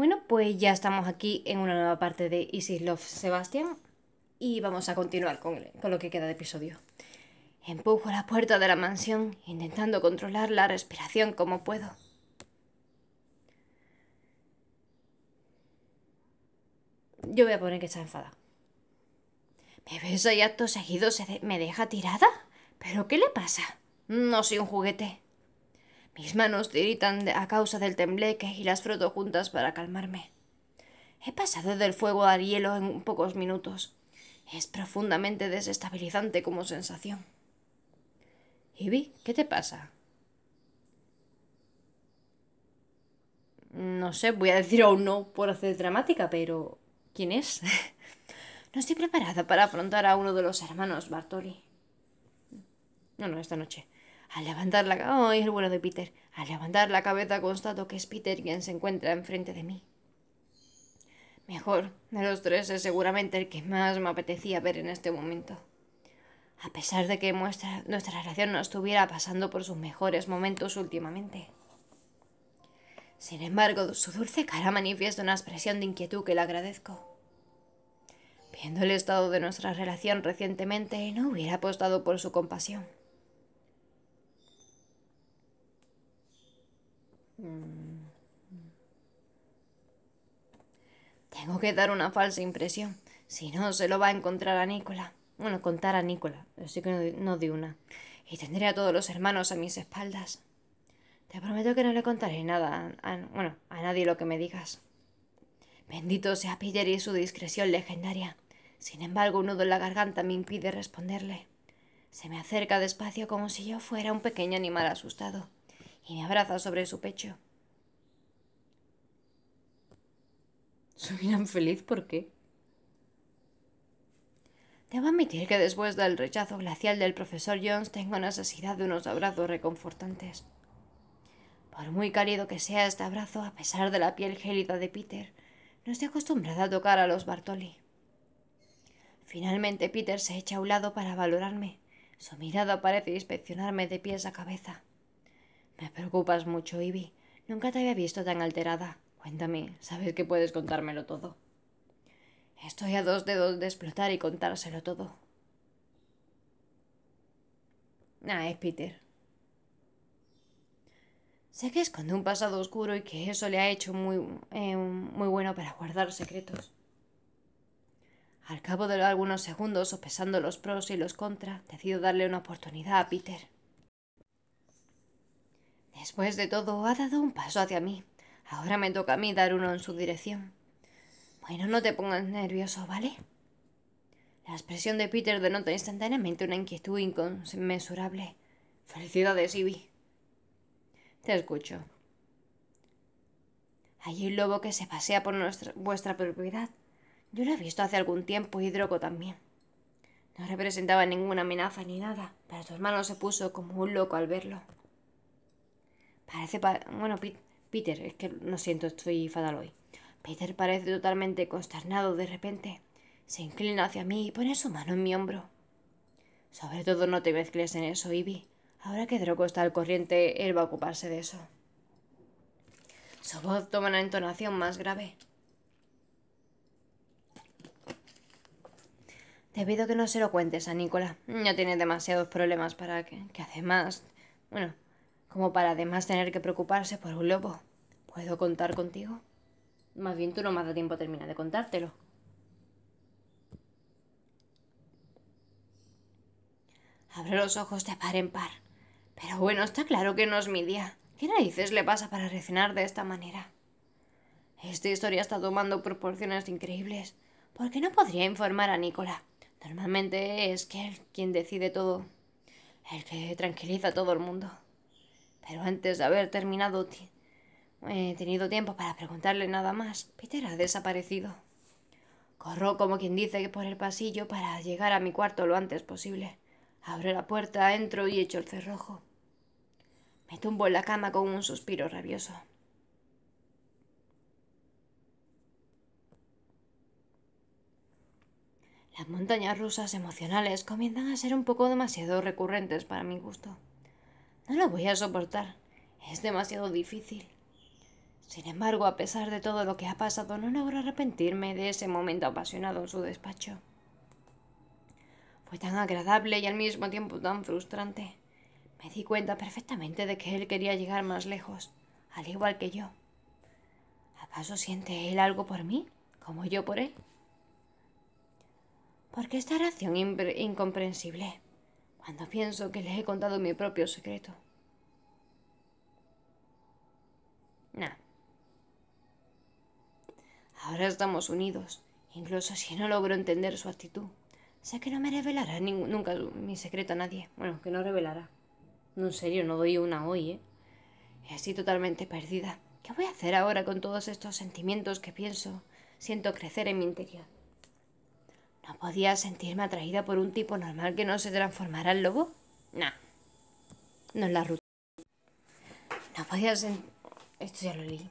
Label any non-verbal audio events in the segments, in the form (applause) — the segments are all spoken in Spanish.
Bueno, pues ya estamos aquí en una nueva parte de Isis Love Sebastian y vamos a continuar con, lo que queda de episodio. Empujo la puerta de la mansión, intentando controlar la respiración como puedo. Yo voy a poner que está enfada. Me besa y acto seguido se me deja tirada. ¿Pero qué le pasa? No soy un juguete. Mis manos tiritan a causa del tembleque y las froto juntas para calmarme. He pasado del fuego al hielo en pocos minutos. Es profundamente desestabilizante como sensación. Ivy, ¿qué te pasa? No sé, voy a decir aún no por hacer dramática, pero ¿quién es? (laughs) no estoy preparada para afrontar a uno de los hermanos Bartoli. No, no, esta noche. Al levantar la cabeza, el de Peter. Al levantar la cabeza constato que es Peter quien se encuentra enfrente de mí. Mejor de los tres es seguramente el que más me apetecía ver en este momento. A pesar de que nuestra, nuestra relación no estuviera pasando por sus mejores momentos últimamente. Sin embargo, su dulce cara manifiesta una expresión de inquietud que le agradezco. Viendo el estado de nuestra relación recientemente, no hubiera apostado por su compasión. Mm. Tengo que dar una falsa impresión. Si no, se lo va a encontrar a Nicola. Bueno, contar a Nicola. Así que no, di una. Y tendré a todos los hermanos a mis espaldas. Te prometo que no le contaré nada a, bueno, a nadie lo que me digas. Bendito sea Piller y su discreción legendaria. Sin embargo, un nudo en la garganta me impide responderle. Se me acerca despacio como si yo fuera un pequeño animal asustado y me abraza sobre su pecho. ¿Soy tan feliz por qué? Debo admitir que después del rechazo glacial del profesor Jones tengo necesidad de unos abrazos reconfortantes. Por muy cálido que sea este abrazo, a pesar de la piel gélida de Peter, no estoy acostumbrada a tocar a los Bartoli. Finalmente Peter se echa a un lado para valorarme. Su mirada parece inspeccionarme de pies a cabeza. Me preocupas mucho, Ivy. Nunca te había visto tan alterada. Cuéntame, sabes que puedes contármelo todo. Estoy a dos dedos de explotar y contárselo todo. Ah, es Peter. Sé que esconde un pasado oscuro y que eso le ha hecho muy, eh, muy bueno para guardar secretos. Al cabo de algunos segundos, pesando los pros y los contras, decido darle una oportunidad a Peter. Después de todo, ha dado un paso hacia mí. Ahora me toca a mí dar uno en su dirección. Bueno, no te pongas nervioso, ¿vale? La expresión de Peter denota instantáneamente una inquietud inconmensurable. Felicidades, Ivy. Te escucho. Hay un lobo que se pasea por nuestra, vuestra propiedad. Yo lo he visto hace algún tiempo y Drogo también. No representaba ninguna amenaza ni nada, pero su hermano se puso como un loco al verlo. Parece... bueno, Peter, es que no siento, estoy fatal hoy. Peter parece totalmente consternado de repente. Se inclina hacia mí y pone su mano en mi hombro. Sobre todo no te mezcles en eso, Ivy. Ahora que Drogo está al corriente, él va a ocuparse de eso. Su voz toma una entonación más grave. Debido a que no se lo cuentes a Nicola. Ya tiene demasiados problemas para que, que además... Bueno, como para además tener que preocuparse por un lobo. ¿Puedo contar contigo? Más bien tú no más da tiempo a terminar de contártelo. Abro los ojos de par en par. Pero bueno, está claro que no es mi día. ¿Qué narices le pasa para reaccionar de esta manera? Esta historia está tomando proporciones increíbles. ¿Por qué no podría informar a Nicola? Normalmente es que él quien decide todo. El que tranquiliza a todo el mundo. Pero antes de haber terminado, he eh, tenido tiempo para preguntarle nada más. Peter ha desaparecido. Corro como quien dice que por el pasillo para llegar a mi cuarto lo antes posible. Abro la puerta, entro y echo el cerrojo. Me tumbo en la cama con un suspiro rabioso. Las montañas rusas emocionales comienzan a ser un poco demasiado recurrentes para mi gusto. No lo voy a soportar. Es demasiado difícil. Sin embargo, a pesar de todo lo que ha pasado, no logro arrepentirme de ese momento apasionado en su despacho. Fue tan agradable y al mismo tiempo tan frustrante. Me di cuenta perfectamente de que él quería llegar más lejos, al igual que yo. ¿Acaso siente él algo por mí, como yo por él? Porque esta reacción incomprensible? cuando pienso que les he contado mi propio secreto. Nah. Ahora estamos unidos, incluso si no logro entender su actitud. Sé que no me revelará nunca mi secreto a nadie. Bueno, que no revelará. No, en serio, no doy una hoy, ¿eh? Estoy totalmente perdida. ¿Qué voy a hacer ahora con todos estos sentimientos que pienso? Siento crecer en mi interior. ¿No podía sentirme atraída por un tipo normal que no se transformara en lobo? No, No es la ruta. No podía sentir... Esto ya lo leí.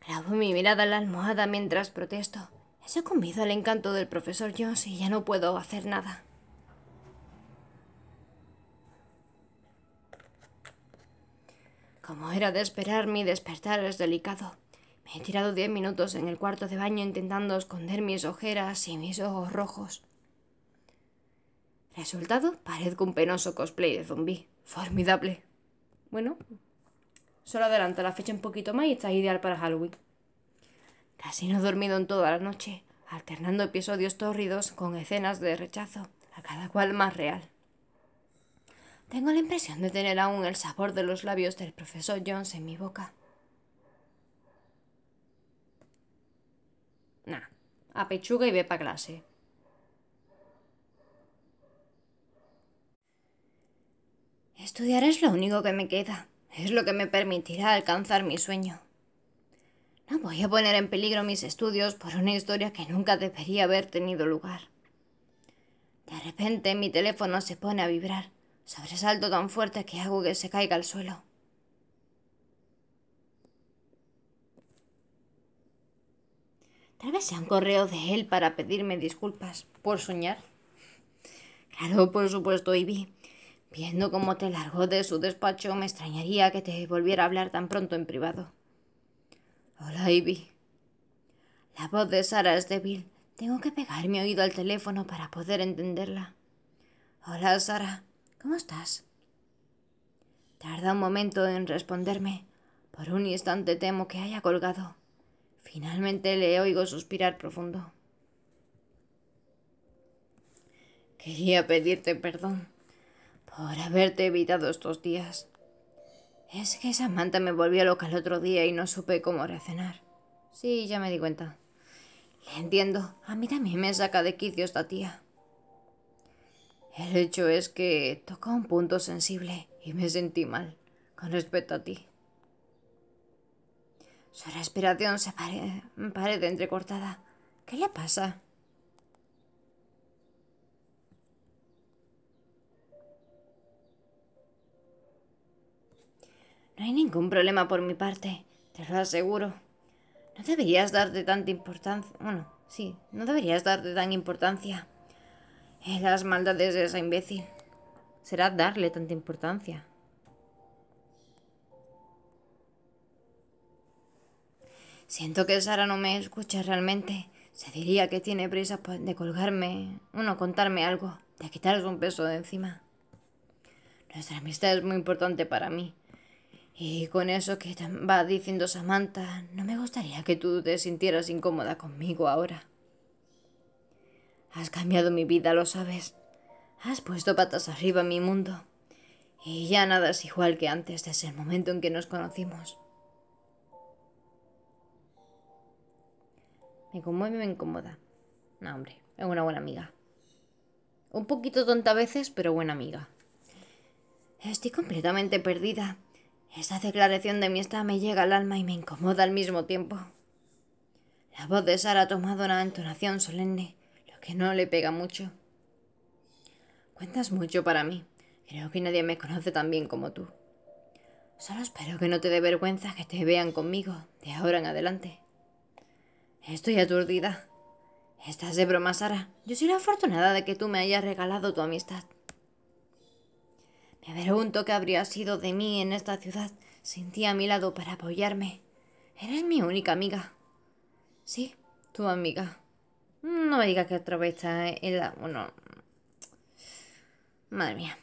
Clavo mi mirada en la almohada mientras protesto. He sucumbido al encanto del profesor Jones y ya no puedo hacer nada. Como era de esperar, mi despertar es delicado. Me he tirado diez minutos en el cuarto de baño intentando esconder mis ojeras y mis ojos rojos. Resultado, parezco un penoso cosplay de zombi. Formidable. Bueno, solo adelanto la fecha un poquito más y está ideal para Halloween. Casi no he dormido en toda la noche, alternando episodios tórridos con escenas de rechazo, a cada cual más real. Tengo la impresión de tener aún el sabor de los labios del profesor Jones en mi boca. Nah, apechuga y ve pa' clase. Estudiar es lo único que me queda. Es lo que me permitirá alcanzar mi sueño. No voy a poner en peligro mis estudios por una historia que nunca debería haber tenido lugar. De repente mi teléfono se pone a vibrar. Sobresalto tan fuerte que hago que se caiga al suelo. Tal vez sea un correo de él para pedirme disculpas por soñar. Claro, por supuesto, Ivy. Viendo cómo te largó de su despacho, me extrañaría que te volviera a hablar tan pronto en privado. Hola, Ivy. La voz de Sara es débil. Tengo que pegar mi oído al teléfono para poder entenderla. Hola, Sara. ¿Cómo estás? Tarda un momento en responderme. Por un instante temo que haya colgado. Finalmente le oigo suspirar profundo. Quería pedirte perdón por haberte evitado estos días. Es que Samantha me volvió loca el otro día y no supe cómo reaccionar. Sí, ya me di cuenta. Le entiendo. A mí también me saca de quicio esta tía. El hecho es que toca un punto sensible y me sentí mal con respecto a ti. Su respiración se parece entrecortada. ¿Qué le pasa? No hay ningún problema por mi parte, te lo aseguro. No deberías darte tanta importancia... Bueno, sí, no deberías darte tanta importancia. Eh, las maldades de esa imbécil. Será darle tanta importancia. Siento que Sara no me escucha realmente. Se diría que tiene prisa pues, de colgarme, uno contarme algo, de quitarse un peso de encima. Nuestra amistad es muy importante para mí. Y con eso que va diciendo Samantha, no me gustaría que tú te sintieras incómoda conmigo ahora. Has cambiado mi vida, lo sabes. Has puesto patas arriba mi mundo. Y ya nada es igual que antes desde el momento en que nos conocimos. Me conmueve me incomoda. No, hombre, es una buena amiga. Un poquito tonta a veces, pero buena amiga. Estoy completamente perdida. Esa declaración de mi estado me llega al alma y me incomoda al mismo tiempo. La voz de Sara ha tomado una entonación solemne, lo que no le pega mucho. Cuentas mucho para mí. Creo que nadie me conoce tan bien como tú. Solo espero que no te dé vergüenza que te vean conmigo de ahora en adelante. Estoy aturdida. Estás de broma, Sara. Yo soy la afortunada de que tú me hayas regalado tu amistad. Me pregunto qué habría sido de mí en esta ciudad sin ti a mi lado para apoyarme. Eres mi única amiga. Sí, tu amiga. No me digas que otra vez está en Bueno... Madre mía.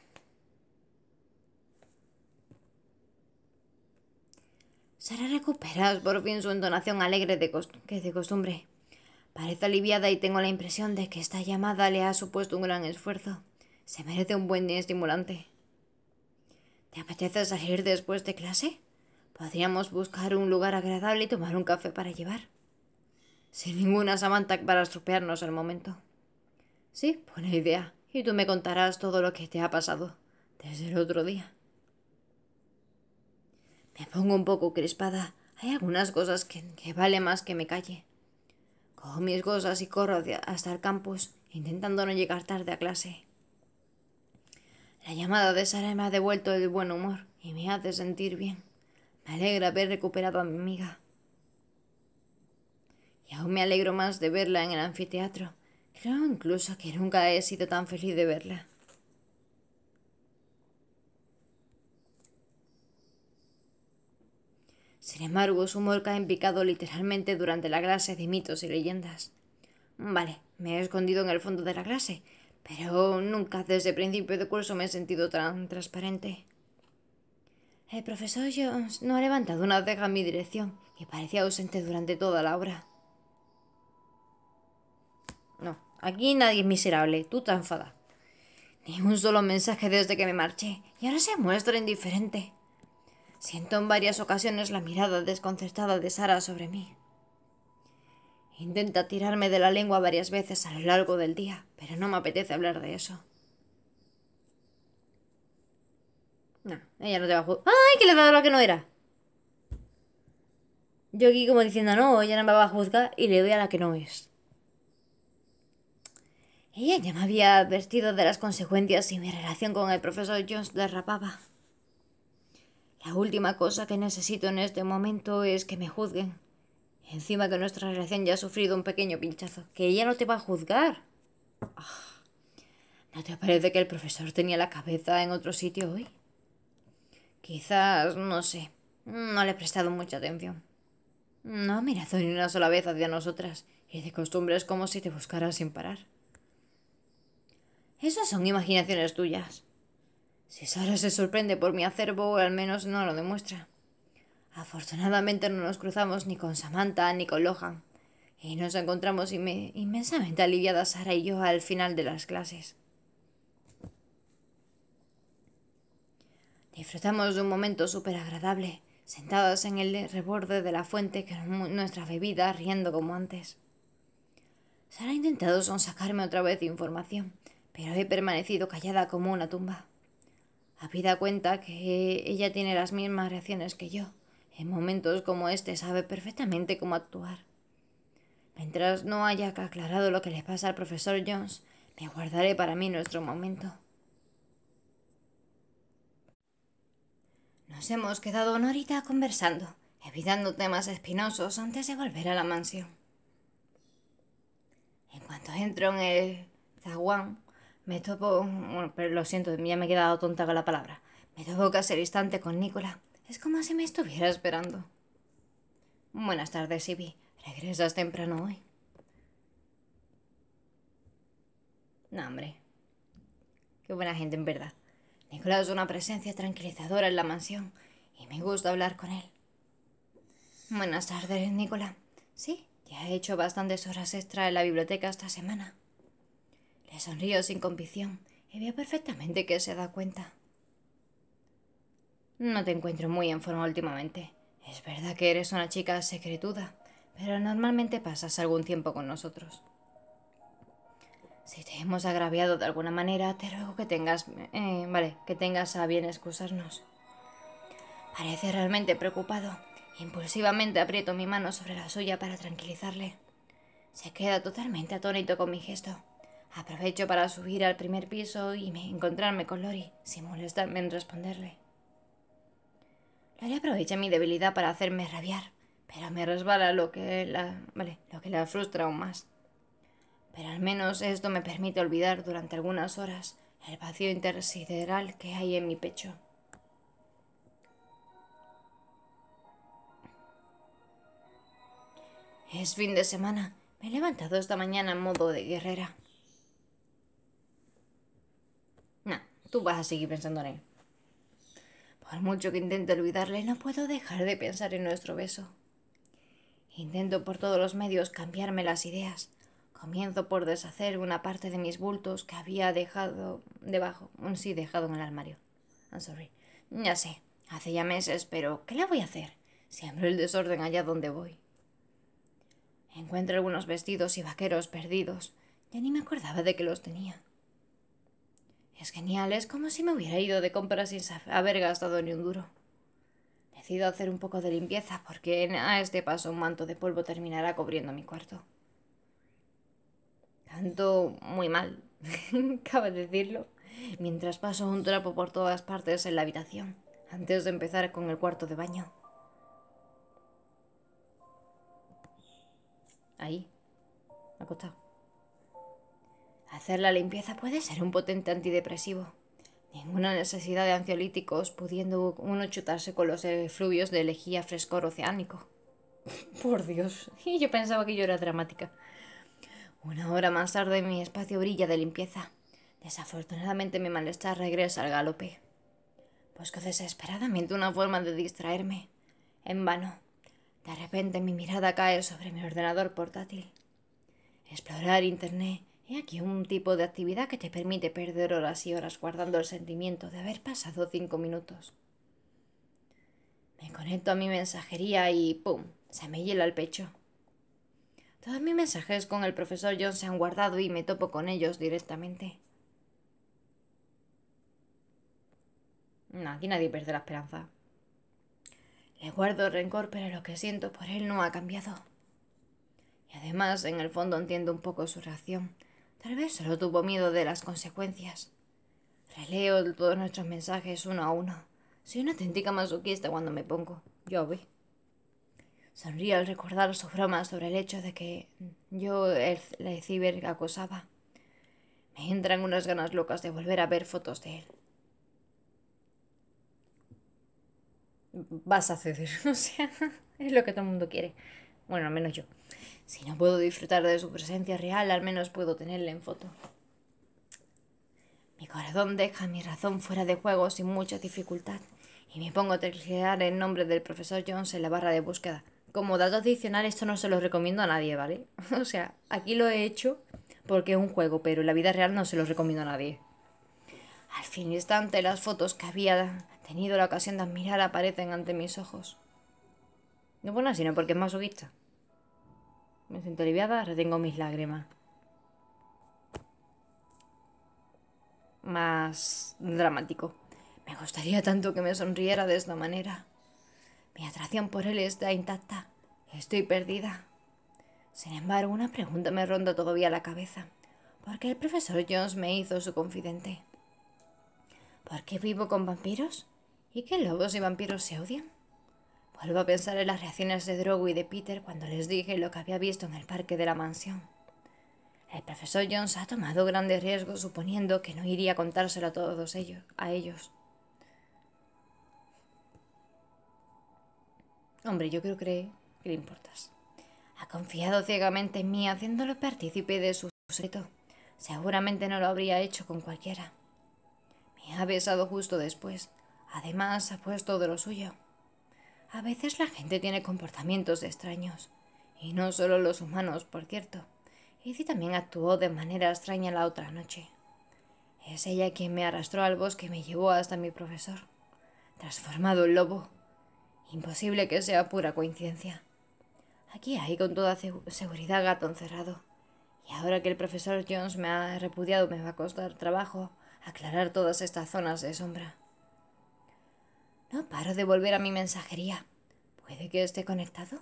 Sara por fin su entonación alegre de que de costumbre. Parece aliviada y tengo la impresión de que esta llamada le ha supuesto un gran esfuerzo. Se merece un buen estimulante. ¿Te apetece salir después de clase? Podríamos buscar un lugar agradable y tomar un café para llevar. Sin ninguna Samantha para estropearnos el momento. Sí, buena idea. Y tú me contarás todo lo que te ha pasado desde el otro día. Me pongo un poco crispada, Hay algunas cosas que, que vale más que me calle. Cojo mis cosas y corro hasta el campus, intentando no llegar tarde a clase. La llamada de Sara me ha devuelto el buen humor y me hace sentir bien. Me alegra haber recuperado a mi amiga. Y aún me alegro más de verla en el anfiteatro. Creo incluso que nunca he sido tan feliz de verla. Sin embargo, su morca ha en picado literalmente durante la clase de mitos y leyendas. Vale, me he escondido en el fondo de la clase, pero nunca desde principio de curso me he sentido tan transparente. El profesor Jones no ha levantado una ceja en mi dirección y parecía ausente durante toda la obra. No, aquí nadie es miserable, tú te enfadas. Ni un solo mensaje desde que me marché y ahora se muestra indiferente. Siento en varias ocasiones la mirada desconcertada de Sara sobre mí. Intenta tirarme de la lengua varias veces a lo largo del día, pero no me apetece hablar de eso. No, ella no te va a juzgar. ¡Ay, que le he dado la que no era! Yo aquí como diciendo, no, ella no me va a juzgar y le doy a la que no es. Ella ya me había advertido de las consecuencias si mi relación con el profesor Jones derrapaba. La última cosa que necesito en este momento es que me juzguen. Encima que nuestra relación ya ha sufrido un pequeño pinchazo, que ella no te va a juzgar. Ah, ¿No te parece que el profesor tenía la cabeza en otro sitio hoy? Quizás, no sé, no le he prestado mucha atención. No ha mirado ni una sola vez hacia nosotras, y de costumbre es como si te buscara sin parar. Esas son imaginaciones tuyas. Si Sara se sorprende por mi acervo, al menos no lo demuestra. Afortunadamente no nos cruzamos ni con Samantha ni con Lohan, y nos encontramos inmensamente aliviadas Sara y yo al final de las clases. Disfrutamos de un momento súper agradable, sentadas en el reborde de la fuente con nuestra bebida, riendo como antes. Sara ha intentado sonsacarme otra vez información, pero he permanecido callada como una tumba. Habida cuenta que ella tiene las mismas reacciones que yo. En momentos como este sabe perfectamente cómo actuar. Mientras no haya aclarado lo que le pasa al profesor Jones, me guardaré para mí nuestro momento. Nos hemos quedado una horita conversando, evitando temas espinosos antes de volver a la mansión. En cuanto entro en el zaguán, me topo... Bueno, pero lo siento, ya me he quedado tonta con la palabra. Me topo casi al instante con Nicola. Es como si me estuviera esperando. Buenas tardes, Ivy. ¿Regresas temprano hoy? No, hombre. Qué buena gente, en verdad. Nicolás es una presencia tranquilizadora en la mansión y me gusta hablar con él. Buenas tardes, Nicolás. Sí, ya he hecho bastantes horas extra en la biblioteca esta semana. Le sonrío sin convicción y veo perfectamente que se da cuenta. No te encuentro muy en forma últimamente. Es verdad que eres una chica secretuda, pero normalmente pasas algún tiempo con nosotros. Si te hemos agraviado de alguna manera, te ruego que tengas... Eh, vale, que tengas a bien excusarnos. Parece realmente preocupado. Impulsivamente aprieto mi mano sobre la suya para tranquilizarle. Se queda totalmente atónito con mi gesto. Aprovecho para subir al primer piso y encontrarme con Lori, sin molestarme en responderle. Lori aprovecha mi debilidad para hacerme rabiar, pero me resbala lo que la, lo que la frustra aún más. Pero al menos esto me permite olvidar durante algunas horas el vacío intersideral que hay en mi pecho. Es fin de semana. Me he levantado esta mañana en modo de guerrera. tú vas a seguir pensando en él. Por mucho que intente olvidarle, no puedo dejar de pensar en nuestro beso. Intento por todos los medios cambiarme las ideas. Comienzo por deshacer una parte de mis bultos que había dejado debajo, mm, sí, dejado en el armario. I'm sorry. Ya sé, hace ya meses, pero ¿qué le voy a hacer? Siempre el desorden allá donde voy. Encuentro algunos vestidos y vaqueros perdidos. Ya ni me acordaba de que los tenía. Es genial, es como si me hubiera ido de compra sin haber gastado ni un duro. Decido hacer un poco de limpieza porque a este paso un manto de polvo terminará cubriendo mi cuarto. tanto muy mal, (laughs) cabe decirlo, mientras paso un trapo por todas partes en la habitación, antes de empezar con el cuarto de baño. Ahí, acostado. Hacer la limpieza puede ser un potente antidepresivo. Ninguna necesidad de ansiolíticos, pudiendo uno chutarse con los efluvios de lejía frescor oceánico. (laughs) Por Dios, y (laughs) yo pensaba que yo era dramática. Una hora más tarde mi espacio brilla de limpieza. Desafortunadamente mi malestar regresa al galope. Busco desesperadamente una forma de distraerme. En vano. De repente mi mirada cae sobre mi ordenador portátil. Explorar Internet y aquí un tipo de actividad que te permite perder horas y horas guardando el sentimiento de haber pasado cinco minutos. Me conecto a mi mensajería y ¡pum! se me hiela el pecho. Todos mis mensajes con el profesor John se han guardado y me topo con ellos directamente. aquí nadie pierde la esperanza. Le guardo rencor, pero lo que siento por él no ha cambiado. Y además, en el fondo entiendo un poco su reacción Tal vez solo tuvo miedo de las consecuencias. Releo todos nuestros mensajes uno a uno. Soy una auténtica masoquista cuando me pongo. Yo voy. Sonríe al recordar su broma sobre el hecho de que yo el, el ciber acosaba. Me entran unas ganas locas de volver a ver fotos de él. Vas a ceder, (laughs) o sea, es lo que todo el mundo quiere. Bueno, al menos yo. Si no puedo disfrutar de su presencia real, al menos puedo tenerla en foto. Mi corazón deja mi razón fuera de juego sin mucha dificultad y me pongo a teclear el nombre del profesor Jones en la barra de búsqueda. Como dato adicional, esto no se lo recomiendo a nadie, ¿vale? (laughs) o sea, aquí lo he hecho porque es un juego, pero en la vida real no se lo recomiendo a nadie. Al fin y instante, las fotos que había tenido la ocasión de admirar aparecen ante mis ojos. No bueno, sino porque es masoquista. Me siento aliviada, retengo mis lágrimas. Más dramático. Me gustaría tanto que me sonriera de esta manera. Mi atracción por él está intacta. Estoy perdida. Sin embargo, una pregunta me ronda todavía la cabeza. ¿Por qué el profesor Jones me hizo su confidente? ¿Por qué vivo con vampiros? ¿Y qué lobos y vampiros se odian? Vuelvo a pensar en las reacciones de Drogo y de Peter cuando les dije lo que había visto en el parque de la mansión. El profesor Jones ha tomado grandes riesgos suponiendo que no iría a contárselo a todos ellos, a ellos. Hombre, yo creo que, le importas. Ha confiado ciegamente en mí haciéndolo partícipe de su secreto. Seguramente no lo habría hecho con cualquiera. Me ha besado justo después. Además, ha puesto de lo suyo. A veces la gente tiene comportamientos extraños. Y no solo los humanos, por cierto. Izzy también actuó de manera extraña la otra noche. Es ella quien me arrastró al bosque y me llevó hasta mi profesor. Transformado en lobo. Imposible que sea pura coincidencia. Aquí hay con toda seguridad gato encerrado. Y ahora que el profesor Jones me ha repudiado, me va a costar trabajo aclarar todas estas zonas de sombra. No paro de volver a mi mensajería. ¿Puede que esté conectado?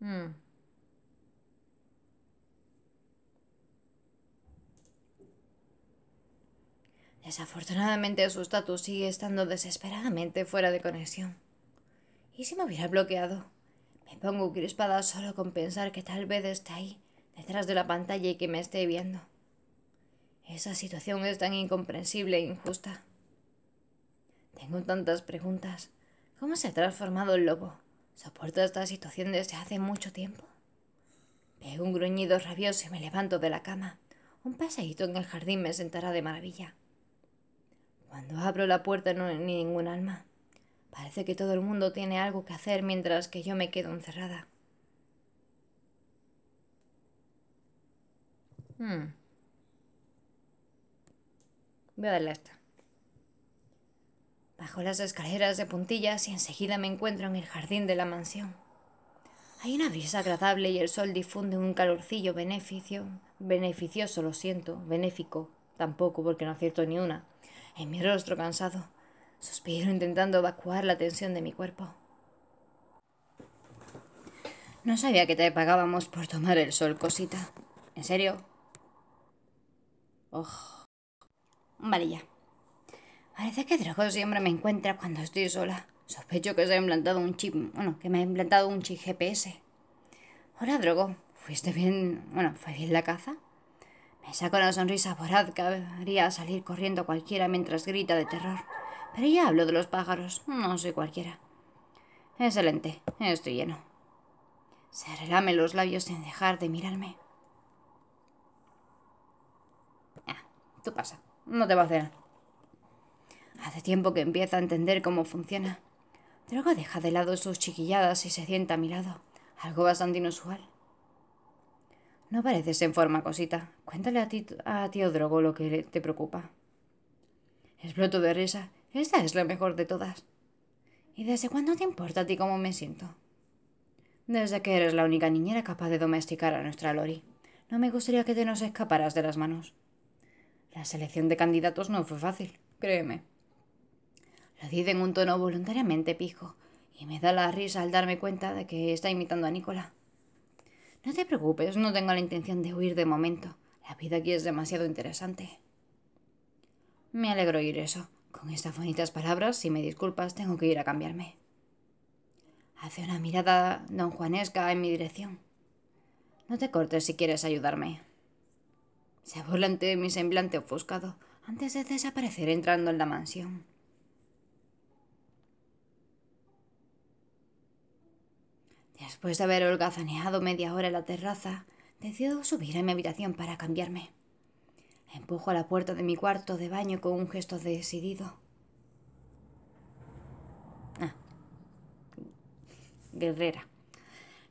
Hmm. Desafortunadamente su estatus sigue estando desesperadamente fuera de conexión. ¿Y si me hubiera bloqueado? Me pongo crispada solo con pensar que tal vez está ahí, detrás de la pantalla y que me esté viendo. Esa situación es tan incomprensible e injusta. Tengo tantas preguntas. ¿Cómo se ha transformado el lobo? Soporto esta situación desde hace mucho tiempo. Veo un gruñido rabioso y me levanto de la cama. Un paseíto en el jardín me sentará de maravilla. Cuando abro la puerta no hay ningún alma. Parece que todo el mundo tiene algo que hacer mientras que yo me quedo encerrada. Hmm. Voy a darle esta. Bajo las escaleras de puntillas y enseguida me encuentro en el jardín de la mansión. Hay una brisa agradable y el sol difunde un calorcillo beneficio, beneficioso, lo siento, benéfico, tampoco porque no acierto ni una. En mi rostro cansado, suspiro intentando evacuar la tensión de mi cuerpo. No sabía que te pagábamos por tomar el sol, cosita. ¿En serio? Ojo. Oh. Vale, ya. Parece que Drogo siempre me encuentra cuando estoy sola. Sospecho que se ha implantado un chip. Bueno, que me ha implantado un chip GPS. Hola, Drogo. ¿Fuiste bien? Bueno, ¿fue bien la caza? Me saco una sonrisa voraz que haría salir corriendo cualquiera mientras grita de terror. Pero ya hablo de los pájaros. No soy cualquiera. Excelente. Estoy lleno. Se relame los labios sin dejar de mirarme. Ah, tú pasa no te va a hacer. Hace tiempo que empieza a entender cómo funciona. Drogo deja de lado sus chiquilladas y se sienta a mi lado. Algo bastante inusual. No pareces en forma, cosita. Cuéntale a, ti, a tío Drogo lo que te preocupa. Exploto de risa. Esta es la mejor de todas. ¿Y desde cuándo te importa a ti cómo me siento? Desde que eres la única niñera capaz de domesticar a nuestra Lori. No me gustaría que te nos escaparas de las manos. La selección de candidatos no fue fácil, créeme. Lo dice en un tono voluntariamente pijo, y me da la risa al darme cuenta de que está imitando a Nicola. No te preocupes, no tengo la intención de huir de momento. La vida aquí es demasiado interesante. Me alegro oír eso. Con estas bonitas palabras, si me disculpas, tengo que ir a cambiarme. Hace una mirada don Juanesca en mi dirección. No te cortes si quieres ayudarme. Se volante de mi semblante ofuscado antes de desaparecer entrando en la mansión. Después de haber holgazaneado media hora en la terraza, decido subir a mi habitación para cambiarme. Empujo a la puerta de mi cuarto de baño con un gesto decidido. Ah. Guerrera.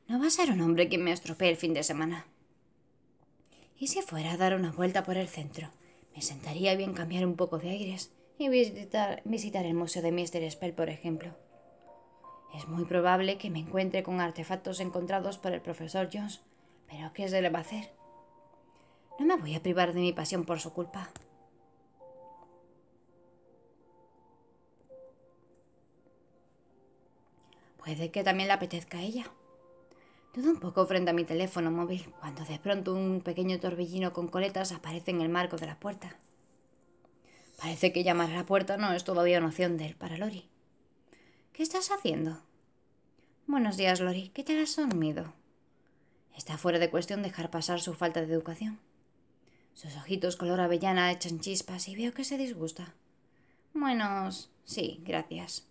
No va a ser un hombre que me estropee el fin de semana. ¿Y si fuera a dar una vuelta por el centro? Me sentaría bien cambiar un poco de aires y visitar, visitar el museo de Mr. Spell, por ejemplo. Es muy probable que me encuentre con artefactos encontrados por el profesor Jones, pero ¿qué se le va a hacer? No me voy a privar de mi pasión por su culpa. Puede que también le apetezca a ella. Dudo un poco frente a mi teléfono móvil cuando de pronto un pequeño torbellino con coletas aparece en el marco de la puerta. Parece que llamar a la puerta no es todavía una opción de él para Lori. ¿Qué estás haciendo? Buenos días, Lori. ¿Qué te has dormido? Está fuera de cuestión dejar pasar su falta de educación. Sus ojitos color avellana echan chispas y veo que se disgusta. Buenos. Sí, gracias.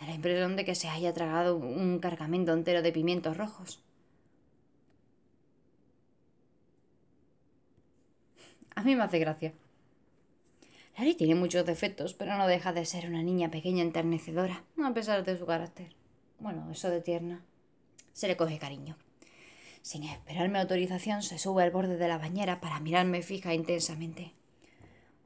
Da la impresión de que se haya tragado un cargamento entero de pimientos rojos. A mí me hace gracia. Larry tiene muchos defectos, pero no deja de ser una niña pequeña enternecedora, a pesar de su carácter. Bueno, eso de tierna. Se le coge cariño. Sin esperarme autorización, se sube al borde de la bañera para mirarme fija intensamente.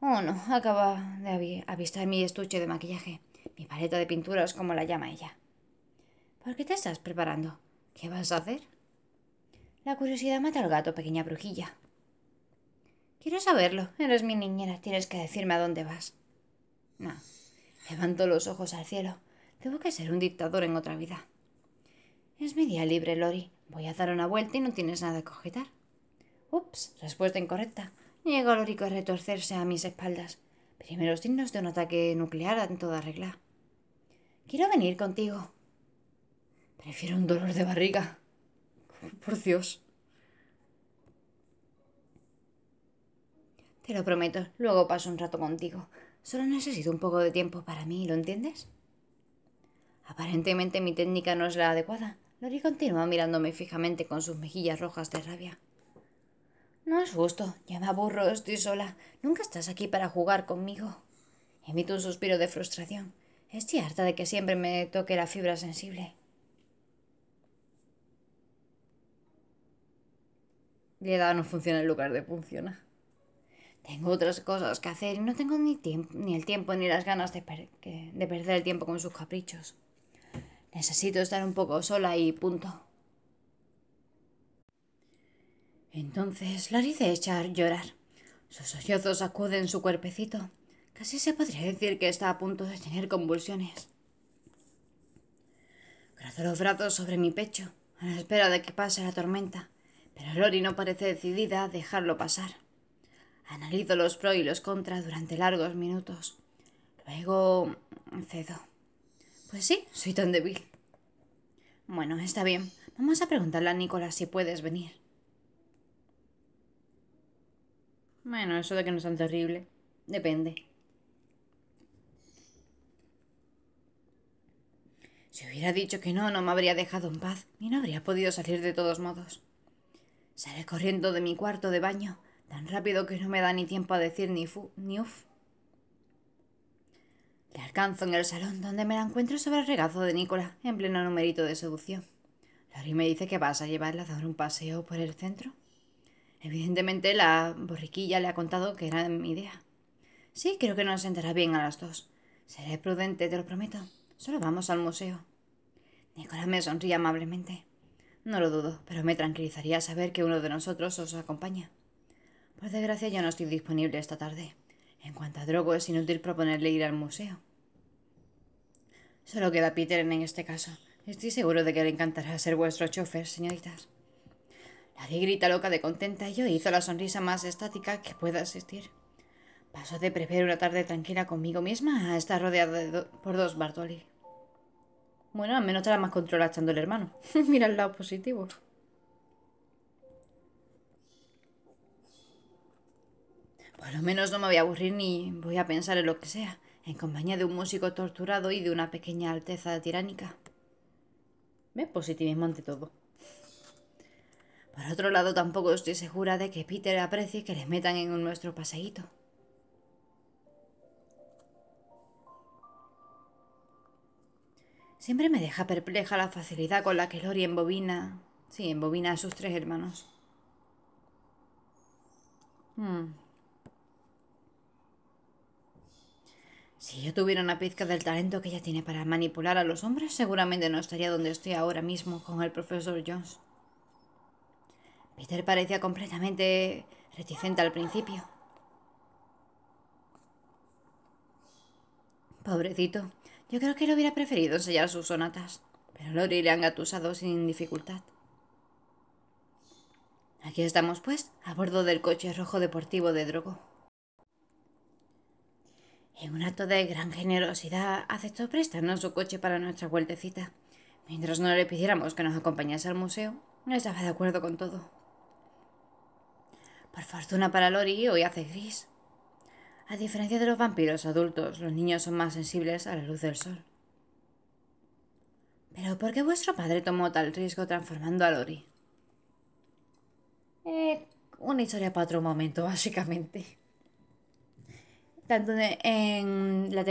Oh, no, acaba de avistar mi estuche de maquillaje. Mi paleta de pinturas como la llama ella. ¿Por qué te estás preparando? ¿Qué vas a hacer? La curiosidad mata al gato, pequeña brujilla. Quiero saberlo. Eres mi niñera. Tienes que decirme a dónde vas. No. Levanto los ojos al cielo. Tengo que ser un dictador en otra vida. Es mi día libre, Lori. Voy a dar una vuelta y no tienes nada que cogitar Ups, respuesta incorrecta. llega Lori a retorcerse a mis espaldas. Primeros signos de un ataque nuclear en toda regla. Quiero venir contigo. Prefiero un dolor de barriga. Por Dios. Te lo prometo, luego paso un rato contigo. Solo necesito un poco de tiempo para mí, ¿lo entiendes? Aparentemente mi técnica no es la adecuada. Lori continúa mirándome fijamente con sus mejillas rojas de rabia. No es justo. Ya me aburro, estoy sola. Nunca estás aquí para jugar conmigo. Emito un suspiro de frustración. Estoy harta de que siempre me toque la fibra sensible. Le no funciona en lugar de funciona. Tengo otras cosas que hacer y no tengo ni, el tiempo ni las ganas de perder el tiempo con sus caprichos. Necesito estar un poco sola y punto. Entonces Lori se echa a llorar. Sus sollozos acuden su cuerpecito. Casi se podría decir que está a punto de tener convulsiones. Grazo los brazos sobre mi pecho, a la espera de que pase la tormenta, pero Lori no parece decidida a dejarlo pasar. Analizo los pros y los contras durante largos minutos. Luego cedo. Pues sí, soy tan débil. Bueno, está bien. Vamos a preguntarle a Nicolás si puedes venir. Bueno, eso de que no sean terrible. Depende. Si hubiera dicho que no, no me habría dejado en paz y no habría podido salir de todos modos. Sale corriendo de mi cuarto de baño, tan rápido que no me da ni tiempo a decir ni fu ni uf. Le alcanzo en el salón, donde me la encuentro sobre el regazo de Nicola, en pleno numerito de seducción. Lori me dice que vas a llevarla a dar un paseo por el centro. Evidentemente la borriquilla le ha contado que era mi idea. Sí, creo que nos sentará bien a las dos. Seré prudente, te lo prometo. Solo vamos al museo. Nicolás me sonríe amablemente. No lo dudo, pero me tranquilizaría saber que uno de nosotros os acompaña. Por desgracia yo no estoy disponible esta tarde. En cuanto a Drogo, es inútil proponerle ir al museo. Solo queda Peter en este caso. Estoy seguro de que le encantará ser vuestro chofer, señoritas. La grita loca de contenta y yo hizo la sonrisa más estática que pueda existir. Pasó de preferir una tarde tranquila conmigo misma a estar rodeada por dos Bartoli. Bueno, al menos la más control echando el hermano. (laughs) Mira el lado positivo. Por lo menos no me voy a aburrir ni voy a pensar en lo que sea, en compañía de un músico torturado y de una pequeña alteza tiránica. Ve positivismo ante todo. Por otro lado, tampoco estoy segura de que Peter aprecie que le metan en nuestro paseíto. Siempre me deja perpleja la facilidad con la que Lori embobina... Sí, embobina a sus tres hermanos. Hmm. Si yo tuviera una pizca del talento que ella tiene para manipular a los hombres, seguramente no estaría donde estoy ahora mismo con el profesor Jones. Peter parecía completamente reticente al principio. Pobrecito, yo creo que le hubiera preferido sellar sus sonatas, pero Lori le han atusado sin dificultad. Aquí estamos, pues, a bordo del coche rojo deportivo de Drogo. En un acto de gran generosidad, aceptó prestarnos su coche para nuestra vueltecita. Mientras no le pidiéramos que nos acompañase al museo, no estaba de acuerdo con todo. Por fortuna para Lori, hoy hace gris. A diferencia de los vampiros adultos, los niños son más sensibles a la luz del sol. ¿Pero por qué vuestro padre tomó tal riesgo transformando a Lori? Eh, una historia para otro momento, (laughs) básicamente. Tanto en la,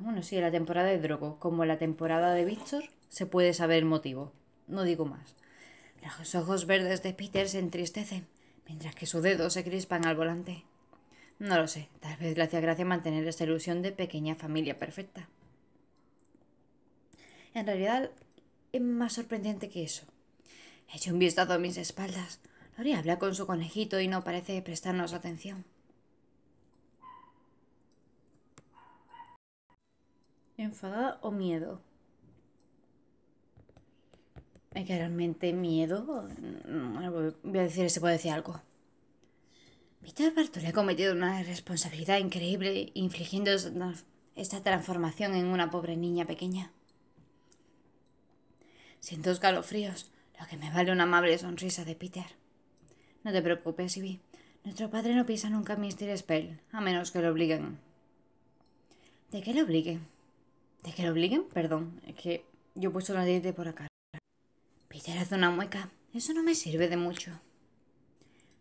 bueno, sí, en la temporada de Drogo como en la temporada de Victor se puede saber el motivo. No digo más. Los ojos verdes de Peter se entristecen mientras que sus dedos se crispan al volante. No lo sé, tal vez le hacía gracia mantener esta ilusión de pequeña familia perfecta. En realidad, es más sorprendente que eso. He hecho un vistazo a mis espaldas. Lori habla con su conejito y no parece prestarnos atención. ¿Enfadada o miedo? Es que realmente miedo. Mm, voy a decir se puede decir algo. Víctor le ha cometido una responsabilidad increíble infligiendo esta transformación en una pobre niña pequeña. Siento escalofríos, lo que me vale una amable sonrisa de Peter. No te preocupes, Ivy. Nuestro padre no pisa nunca Mr. Spell, a menos que lo obliguen. ¿De que lo obliguen? ¿De qué lo obliguen? Perdón, es que yo he puesto la diente por acá. Peter hace una mueca. Eso no me sirve de mucho.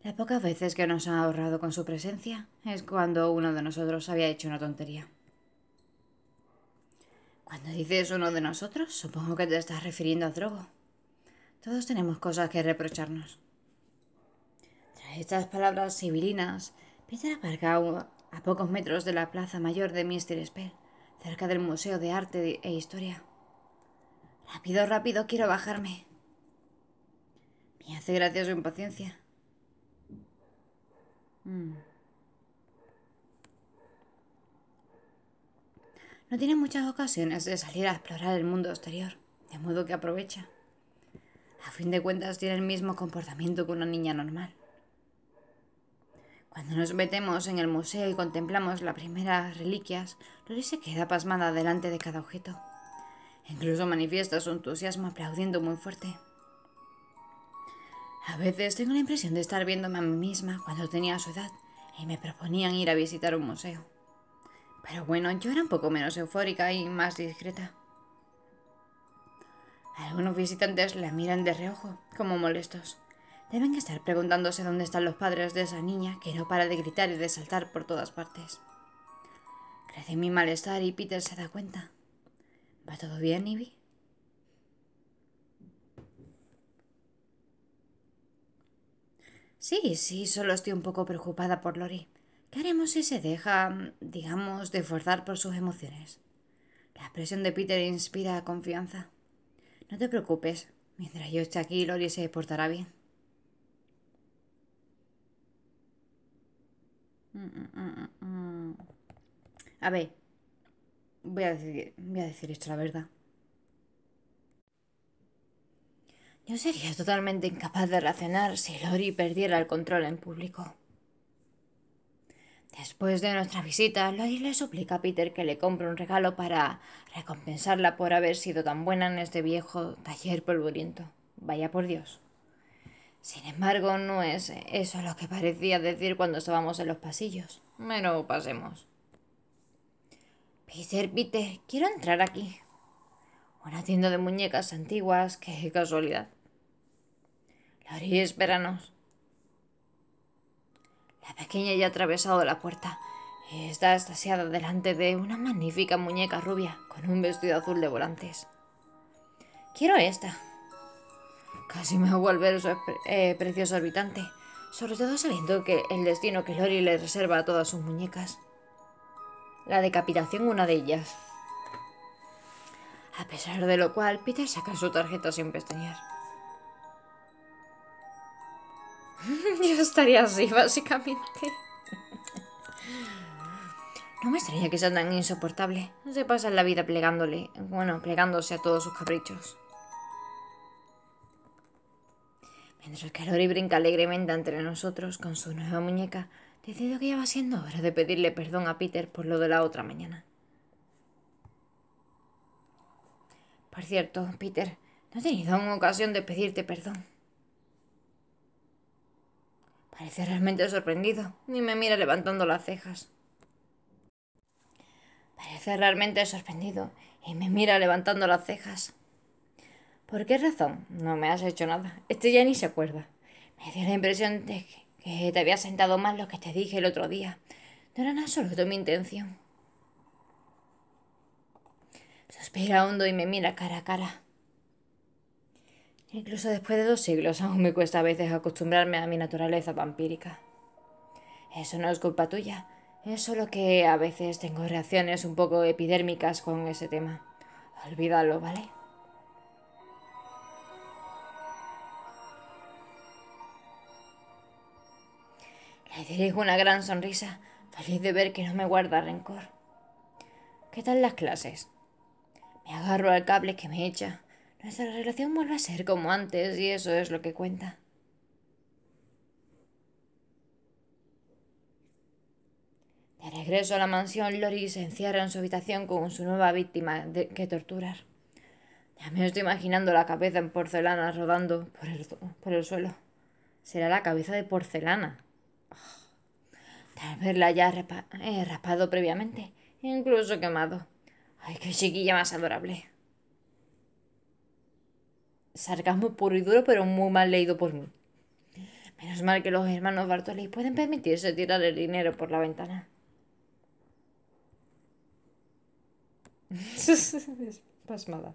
Las pocas veces que nos ha ahorrado con su presencia es cuando uno de nosotros había hecho una tontería. Cuando dices uno de nosotros, supongo que te estás refiriendo a Drogo. Todos tenemos cosas que reprocharnos. Tras estas palabras civilinas, Peter aparca a pocos metros de la plaza mayor de Mr. Spell, cerca del Museo de Arte e Historia. Rápido, rápido, quiero bajarme. Y hace gracia su impaciencia. Mm. No tiene muchas ocasiones de salir a explorar el mundo exterior, de modo que aprovecha. A fin de cuentas tiene el mismo comportamiento que una niña normal. Cuando nos metemos en el museo y contemplamos las primeras reliquias, Lori se queda pasmada delante de cada objeto. Incluso manifiesta su entusiasmo aplaudiendo muy fuerte. A veces tengo la impresión de estar viéndome a mí misma cuando tenía su edad y me proponían ir a visitar un museo. Pero bueno, yo era un poco menos eufórica y más discreta. Algunos visitantes la miran de reojo, como molestos. Deben estar preguntándose dónde están los padres de esa niña que no para de gritar y de saltar por todas partes. Crece mi malestar y Peter se da cuenta. ¿Va todo bien, Ivy? Sí, sí, solo estoy un poco preocupada por Lori. ¿Qué haremos si se deja, digamos, de forzar por sus emociones? La presión de Peter inspira confianza. No te preocupes, mientras yo esté aquí, Lori se portará bien. Mm, mm, mm, a ver, voy a decir, voy a decir esto la verdad. No sería totalmente incapaz de razonar si Lori perdiera el control en público. Después de nuestra visita, Lori le suplica a Peter que le compre un regalo para recompensarla por haber sido tan buena en este viejo taller polvoriento. Vaya por Dios. Sin embargo, no es eso lo que parecía decir cuando estábamos en los pasillos. Pero pasemos. Peter, Peter, quiero entrar aquí. Una tienda de muñecas antiguas, qué casualidad. Lori, espéranos. La pequeña ya ha atravesado la puerta y está estasiada delante de una magnífica muñeca rubia con un vestido azul de volantes. Quiero esta. Casi me va su volver su precioso habitante, sobre todo sabiendo que el destino que Lori le reserva a todas sus muñecas. La decapitación, una de ellas. A pesar de lo cual, Peter saca su tarjeta sin pestañear. (laughs) Yo estaría así, básicamente. No me extraña que sea tan insoportable. no Se pasa la vida plegándole, bueno, plegándose a todos sus caprichos. Mientras que Lori brinca alegremente entre nosotros con su nueva muñeca, decido que ya va siendo hora de pedirle perdón a Peter por lo de la otra mañana. Por cierto, Peter, no he tenido aún ocasión de pedirte perdón. Parece realmente sorprendido y me mira levantando las cejas. Parece realmente sorprendido y me mira levantando las cejas. ¿Por qué razón? No me has hecho nada. Este ya ni se acuerda. Me dio la impresión de que te había sentado mal lo que te dije el otro día. No era solo de mi intención. Suspira hondo y me mira cara a cara. Incluso después de dos siglos aún me cuesta a veces acostumbrarme a mi naturaleza vampírica. Eso no es culpa tuya, es solo que a veces tengo reacciones un poco epidérmicas con ese tema. Olvídalo, ¿vale? Le dirijo una gran sonrisa, feliz de ver que no me guarda rencor. ¿Qué tal las clases? Me agarro al cable que me echa nuestra relación vuelve a ser como antes y eso es lo que cuenta. De regreso a la mansión, Lori se encierra en su habitación con su nueva víctima de que torturar. Ya me estoy imaginando la cabeza en porcelana rodando por el, suelo. Será la cabeza de porcelana. Ah, tal vez la haya eh, raspado previamente, incluso quemado. ¡Ay, qué chiquilla más adorable! sarcasmo puro y duro, pero muy mal leído por mí. Menos mal que los hermanos Bartoli pueden permitirse tirar el dinero por la ventana. (laughs) es pasmada.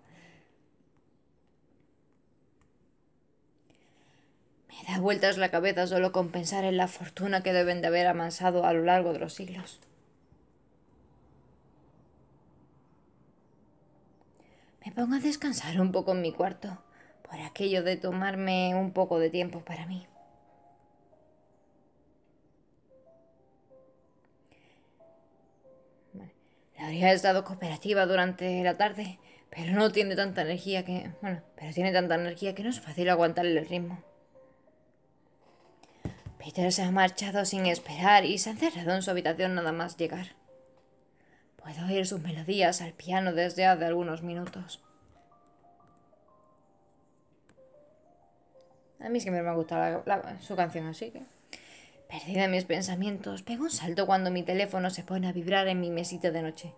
Me da vueltas la cabeza solo con pensar en la fortuna que deben de haber amansado a lo largo de los siglos. Me pongo a descansar un poco en mi cuarto por aquello de tomarme un poco de tiempo para mí. habría estado cooperativa durante la tarde, pero no tiene tanta energía que... Bueno, pero tiene tanta energía que no es fácil aguantarle el ritmo. Peter se ha marchado sin esperar y se ha encerrado en su habitación nada más llegar. Puedo oír sus melodías al piano desde hace algunos minutos. A mí siempre me ha gustado su canción, así que... Perdida en mis pensamientos, pego un salto cuando mi teléfono se pone a vibrar en mi mesita de noche.